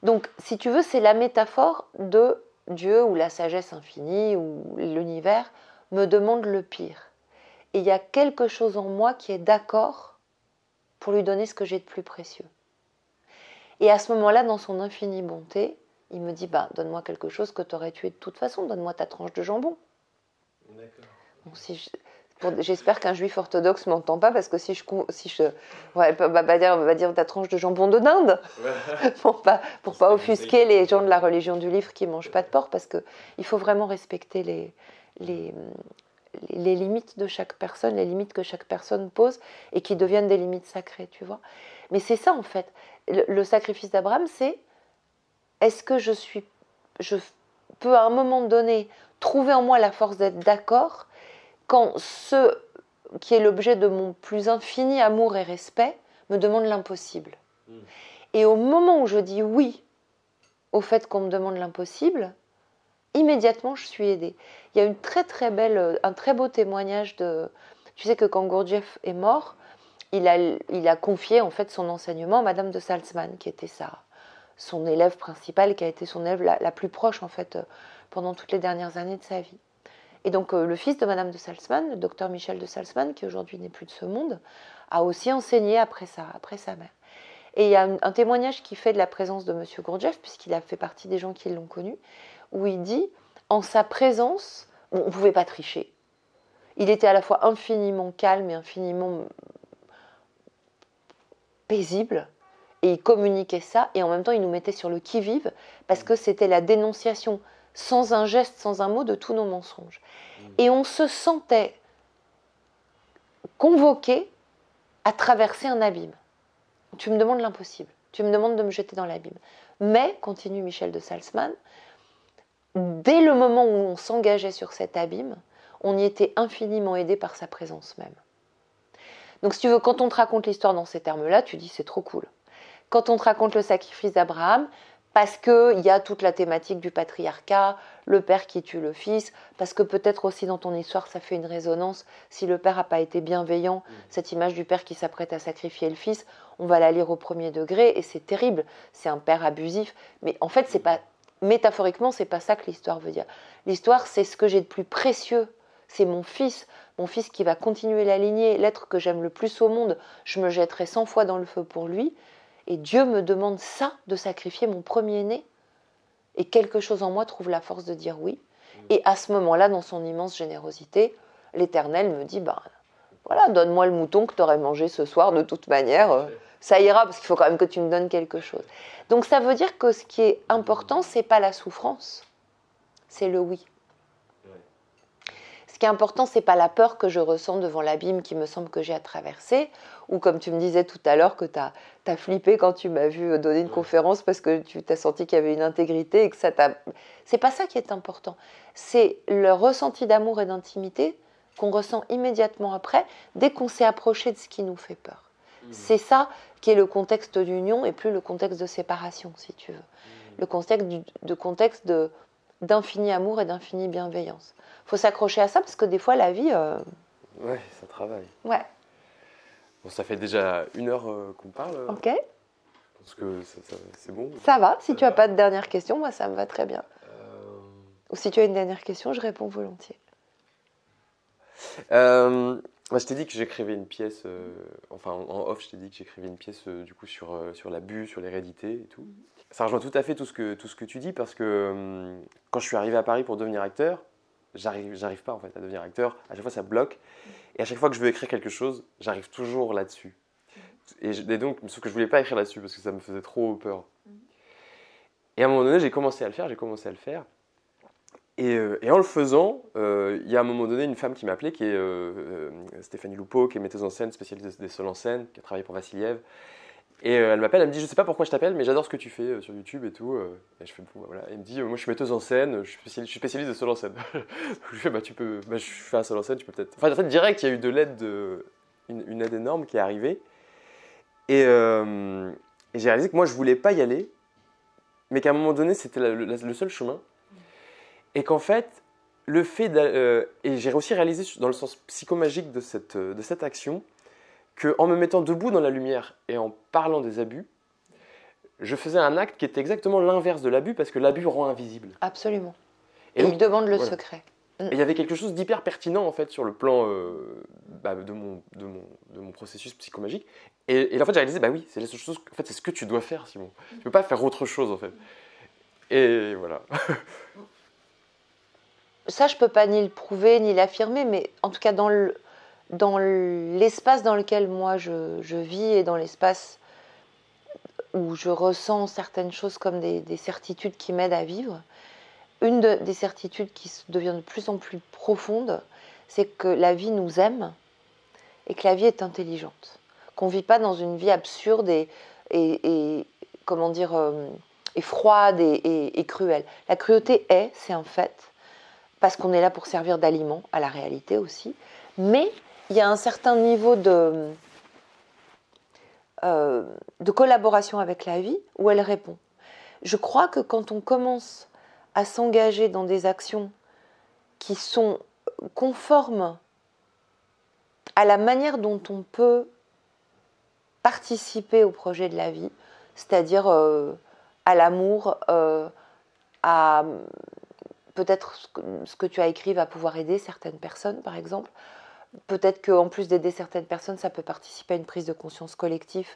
Donc, si tu veux, c'est la métaphore de Dieu ou la sagesse infinie ou l'univers me demande le pire. Et il y a quelque chose en moi qui est d'accord pour lui donner ce que j'ai de plus précieux. Et à ce moment-là, dans son infinie bonté, il me dit bah, Donne-moi quelque chose que tu aurais tué de toute façon, donne-moi ta tranche de jambon. J'espère qu'un juif orthodoxe m'entend pas parce que si je si je va bah, bah, bah, dire bah, dire ta tranche de jambon de dinde pour pas pour pas offusquer les gens de la religion du livre qui mangent pas de porc parce que il faut vraiment respecter les les les limites de chaque personne, les limites que chaque personne pose et qui deviennent des limites sacrées, tu vois. Mais c'est ça en fait. le sacrifice d'Abraham, c'est est-ce que je suis je peux à un moment donné trouver en moi la force d'être d'accord quand ce qui est l'objet de mon plus infini amour et respect me demande l'impossible. Mm. Et au moment où je dis oui au fait qu'on me demande l'impossible, immédiatement je suis aidée. Il y a une très très euh, un très beau témoignage de. Tu sais que quand Gurdjieff est mort, il a, il a confié en fait son enseignement à Madame de Salzmann, qui était sa, son élève principale qui a été son élève la, la plus proche en fait euh, pendant toutes les dernières années de sa vie. Et donc euh, le fils de Madame de Salzman, le docteur Michel de Salzman, qui aujourd'hui n'est plus de ce monde, a aussi enseigné après ça, après sa mère. Et il y a un, témoignage qui fait de la présence de Monsieur Gurdjieff, puisqu'il a fait partie des gens qui l'ont connu, où il dit en sa présence, on ne pouvait pas tricher. Il était à la fois infiniment calme et infiniment paisible et il communiquait ça et en même temps il nous mettait sur le qui-vive parce que c'était la dénonciation sans un geste, sans un mot, de tous nos mensonges. Mm. Et on se sentait convoqué à traverser un abîme. Tu me demandes l'impossible, tu me demandes de me jeter dans l'abîme. Mais, continue Michel de Salzman, dès le moment où on s'engageait sur cet abîme, on y était infiniment aidé par sa présence même. Donc si tu veux, quand on te raconte l'histoire dans ces termes-là, tu dis c'est trop cool. Quand on te raconte le sacrifice d'Abraham, parce qu'il y a toute la thématique du patriarcat, le père qui tue le fils, parce que peut-être aussi dans ton histoire ça fait une résonance, si le père n'a pas été bienveillant, mm. cette image du père qui s'apprête à sacrifier le fils, on va la lire au premier degré et c'est terrible, c'est un père abusif, mais en fait c'est pas métaphoriquement c'est pas ça que l'histoire veut dire. L'histoire c'est ce que j'ai de plus précieux, c'est mon fils, mon fils qui va continuer la lignée, l'être que j'aime le plus au monde, je me jetterai cent fois dans le feu pour lui, et Dieu me demande ça, de sacrifier mon premier-né, et quelque chose en moi trouve la force de dire oui. Mm. Et à ce moment-là, dans son immense générosité, l'Éternel me dit, Ben, voilà, donne-moi le mouton que tu aurais mangé ce soir, de toute manière, euh, ça ira, parce qu'il faut quand même que tu me donnes quelque chose. Donc ça veut dire que ce qui est important, n'est pas la souffrance, c'est le oui. Ce qui est important, c'est pas la peur que je ressens devant l'abîme qui me semble que j'ai à traverser, ou comme tu me disais tout à l'heure que tu as, flippé quand tu m'as vu euh, donner une conférence parce que tu t'as senti qu'il y avait une intégrité et que ça t'a. C'est pas ça qui est important. C'est le ressenti d'amour et d'intimité qu'on ressent immédiatement après, dès qu'on s'est approché de ce qui nous fait peur. Mmh. C'est ça qui est le contexte d'union et plus le contexte de séparation, si tu veux. Mmh. Le contexte, de contexte d'infini amour et d'infini bienveillance faut s'accrocher à ça parce que des fois, la vie. Euh... Ouais, ça travaille. Ouais. Bon, ça fait déjà une heure euh, qu'on parle. Euh. Ok. Je que c'est bon. Ça va. Si tu n'as pas de dernière question, moi, ça me va très bien. Euh. Ou si tu as une dernière question, je réponds volontiers. Euh, je t'ai dit que j'écrivais une pièce, enfin en off, je t'ai dit que j'écrivais une pièce du coup sur, sur l'abus, sur l'hérédité et tout. Ça rejoint tout à fait tout ce que, tout ce que tu dis parce que quand je suis arrivé à Paris pour devenir acteur, j'arrive, j'arrive pas en fait à devenir acteur. À chaque fois, ça bloque. Et à chaque fois que je veux écrire quelque chose, j'arrive toujours là-dessus. Et, donc, sauf que je voulais pas écrire là-dessus parce que ça me faisait trop peur. Mm. Et à un moment donné, j'ai commencé à le faire, j'ai commencé à le faire. Et, euh, en le faisant, euh, il y a à un moment donné une femme qui m'appelait, qui est euh, Stéphanie Loupeau, qui est metteuse en scène, spécialiste des, sols en scène, qui a travaillé pour Vassiliev, et euh, elle m'appelle, elle me dit Je sais pas pourquoi je t'appelle, mais j'adore ce que tu fais euh, sur YouTube et tout. Euh. et je fais bon, bah, voilà. Elle me dit Moi je suis metteuse en scène, je suis spécialiste, de solo en scène. je fais Bah tu peux, bah, je fais un solo en scène, tu peux peut-être. Enfin, en fait, direct, il y a eu de l'aide, de... une, aide énorme qui est arrivée. Et, j'ai réalisé que moi je voulais pas y aller, mais qu'à un moment donné, c'était le seul chemin. Et qu'en fait, le fait. d'aller… et j'ai aussi réalisé dans le sens psychomagique de cette, de cette action que en me mettant debout dans la lumière et en parlant des abus, je faisais un acte qui était exactement l'inverse de l'abus parce que l'abus rend invisible. Absolument. Et, donc, il demande le secret. Mm. il y avait quelque chose d'hyper pertinent en fait sur le plan euh, bah, de, mon, de, de, mon, processus psychomagique. Et, et en fait, j'ai réalisé, bah oui, c'est la chose, en fait, c'est ce que tu dois faire, Simon. Tu ne peux pas faire autre chose en fait. Et voilà. Ça, je peux pas ni le prouver ni l'affirmer, mais en tout cas, dans le, dans l'espace dans lequel moi je, je vis et dans l'espace où je ressens certaines choses comme des, certitudes qui m'aident à vivre, une des certitudes qui devient de plus en plus profonde, c'est que la vie nous aime et que la vie est intelligente. Qu'on ne vit pas dans une vie absurde et, et, comment dire, euh, et froide et, et cruelle. La cruauté est, c'est un fait, parce qu'on est là pour servir d'aliment à la réalité aussi, mais il y a un certain niveau euh, de, collaboration avec la vie où elle répond. Je crois que quand on commence à s'engager dans des actions qui sont conformes à la manière dont on peut participer au projet de la vie, c'est-à-dire euh, à l'amour, euh, à peut-être ce que tu as écrit va pouvoir aider certaines personnes, par exemple, peut-être qu'en plus d'aider certaines personnes, ça peut participer à une prise de conscience collective,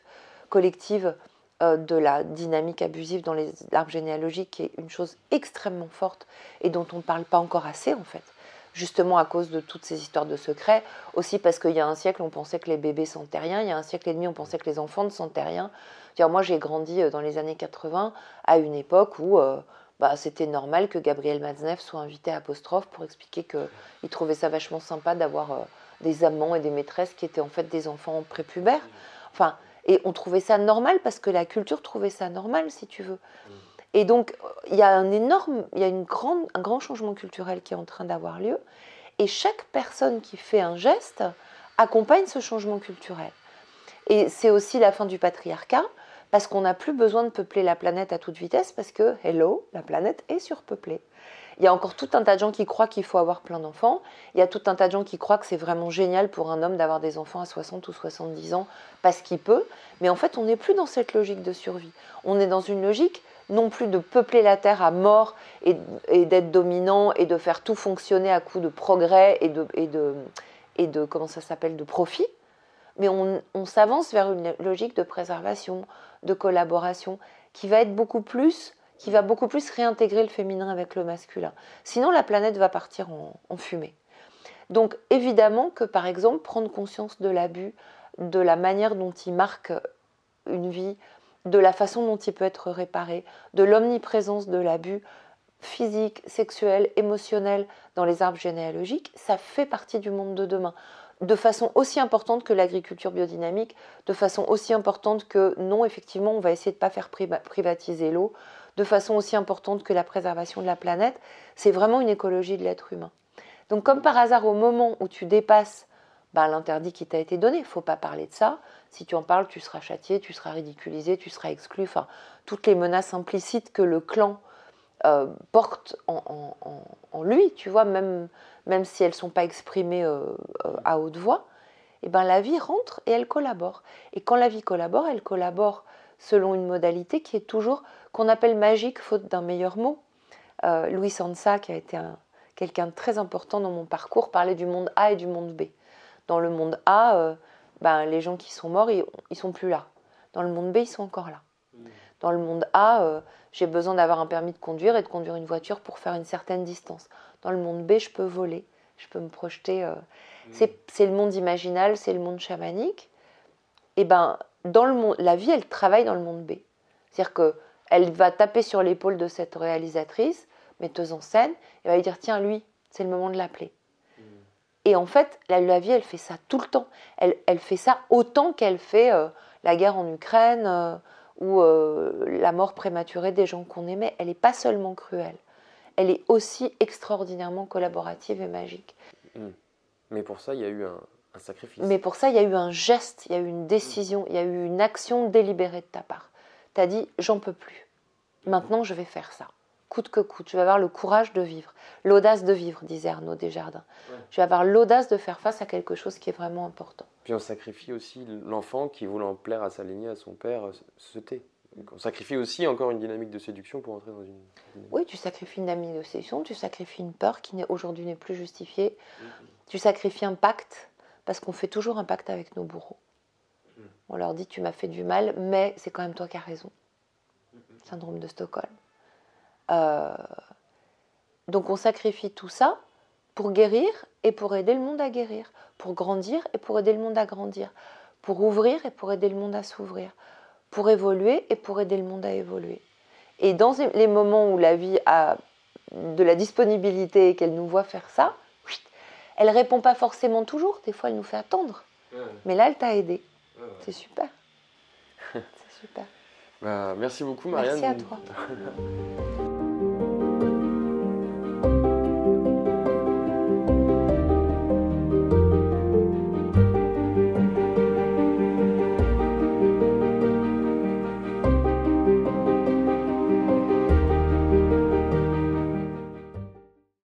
collective euh, de la dynamique abusive dans les arbres généalogiques, qui est une chose extrêmement forte et dont on ne parle pas encore assez en fait. Justement à cause de toutes ces histoires de secrets, aussi parce qu'il y a un siècle, on pensait que les bébés sentaient rien, il y a un siècle et demi, on pensait que les enfants ne sentaient rien. Moi, j'ai grandi euh, dans les années 80 à une époque où euh, bah, c'était normal que Gabriel Maznev soit invité à Apostrophe pour expliquer qu'il trouvait ça vachement sympa d'avoir des amants et des maîtresses qui étaient en fait des enfants prépubères. Enfin, et on trouvait ça normal parce que la culture trouvait ça normal, si tu veux. Et donc, il y a un énorme, il y a un grand changement culturel qui est en train d'avoir lieu. Et chaque personne qui fait un geste accompagne ce changement culturel. Et c'est aussi la fin du patriarcat, parce qu'on n'a plus besoin de peupler la planète à toute vitesse, parce que, hello, la planète est surpeuplée. Il y a encore tout un tas de gens qui croient qu'il faut avoir plein d'enfants. Il y a tout un tas de gens qui croient que c'est vraiment génial pour un homme d'avoir des enfants à 60 ou 70 ans parce qu'il peut. Mais en fait, on n'est plus dans cette logique de survie. On est dans une logique non plus de peupler la Terre à mort et, d'être dominant et de faire tout fonctionner à coup de progrès et de, et comment ça s'appelle, de profit. Mais on s'avance vers une logique de préservation, de collaboration, qui va être beaucoup plus qui va beaucoup plus réintégrer le féminin avec le masculin. Sinon, la planète va partir en, fumée. Donc, évidemment que, par exemple, prendre conscience de l'abus, de la manière dont il marque une vie, de la façon dont il peut être réparé, de l'omniprésence de l'abus physique, sexuel, émotionnel dans les arbres généalogiques, ça fait partie du monde de demain de façon aussi importante que l'agriculture biodynamique, de façon aussi importante que non, effectivement, on va essayer de ne pas faire privatiser l'eau, de façon aussi importante que la préservation de la planète. C'est vraiment une écologie de l'être humain. Donc comme par hasard, au moment où tu dépasses ben, l'interdit qui t'a été donné, il faut pas parler de ça. Si tu en parles, tu seras châtié, tu seras ridiculisé, tu seras exclu. Enfin, toutes les menaces implicites que le clan euh, porte en, lui, tu vois, même, même si elles ne sont pas exprimées euh, euh, à haute voix, et eh ben, la vie rentre et elle collabore. Et quand la vie collabore, elle collabore selon une modalité qui est toujours qu'on appelle magique faute d'un meilleur mot. Euh, Louis Sansa, qui a été quelqu'un de très important dans mon parcours, parlait du monde A et du monde B. Dans le monde A, euh, ben, les gens qui sont morts, ils, ils, sont plus là. Dans le monde B, ils sont encore là. Dans le monde A, euh, j'ai besoin d'avoir un permis de conduire et de conduire une voiture pour faire une certaine distance. Dans le monde B, je peux voler, je peux me projeter. Mm. C'est le monde imaginal, c'est le monde chamanique. Et eh ben, dans le monde, la vie, elle travaille dans le monde B. C'est-à-dire que elle va taper sur l'épaule de cette réalisatrice, metteuse en scène, et va lui dire tiens lui, c'est le moment de l'appeler. Mm. Et en fait, la, vie, elle fait ça tout le temps. Elle, elle fait ça autant qu'elle fait euh, la guerre en Ukraine euh, ou euh, la mort prématurée des gens qu'on aimait. Elle n'est pas seulement cruelle. Elle est aussi extraordinairement collaborative et magique. Mm. Mais pour ça, il y a eu un, mais pour ça, il y a eu un geste, il y a eu une décision, il y a eu une action délibérée de ta part. Tu as dit j'en peux plus. Maintenant, je vais faire ça. Coûte que coûte, tu vas avoir le courage de vivre, l'audace de vivre, disait Arnaud Desjardins. je Tu vas avoir l'audace de faire face à quelque chose qui est vraiment important. Puis on sacrifie aussi l'enfant qui, voulant plaire à sa lignée, à son père, euh, se tait. on sacrifie aussi encore une dynamique de séduction pour entrer dans une. Oui, tu sacrifies une dynamique de séduction, tu sacrifies une peur qui aujourd'hui n'est plus justifiée, tu sacrifies un pacte parce qu'on fait toujours un pacte avec nos bourreaux. Mm. On leur dit tu m'as fait du mal, mais c'est quand même toi qui as raison. Syndrome de Stockholm. Euh, donc on sacrifie tout ça pour guérir et pour aider le monde à guérir, pour grandir et pour aider le monde à grandir, pour ouvrir et pour aider le monde à s'ouvrir, pour évoluer et pour aider le monde à évoluer. Et dans les moments où la vie a de la disponibilité et qu'elle nous voit faire ça, elle répond pas forcément toujours, des fois elle nous fait attendre. Mais là, elle t'a aidé. C'est super. C'est super. Bah, merci beaucoup, Marianne. Merci à toi.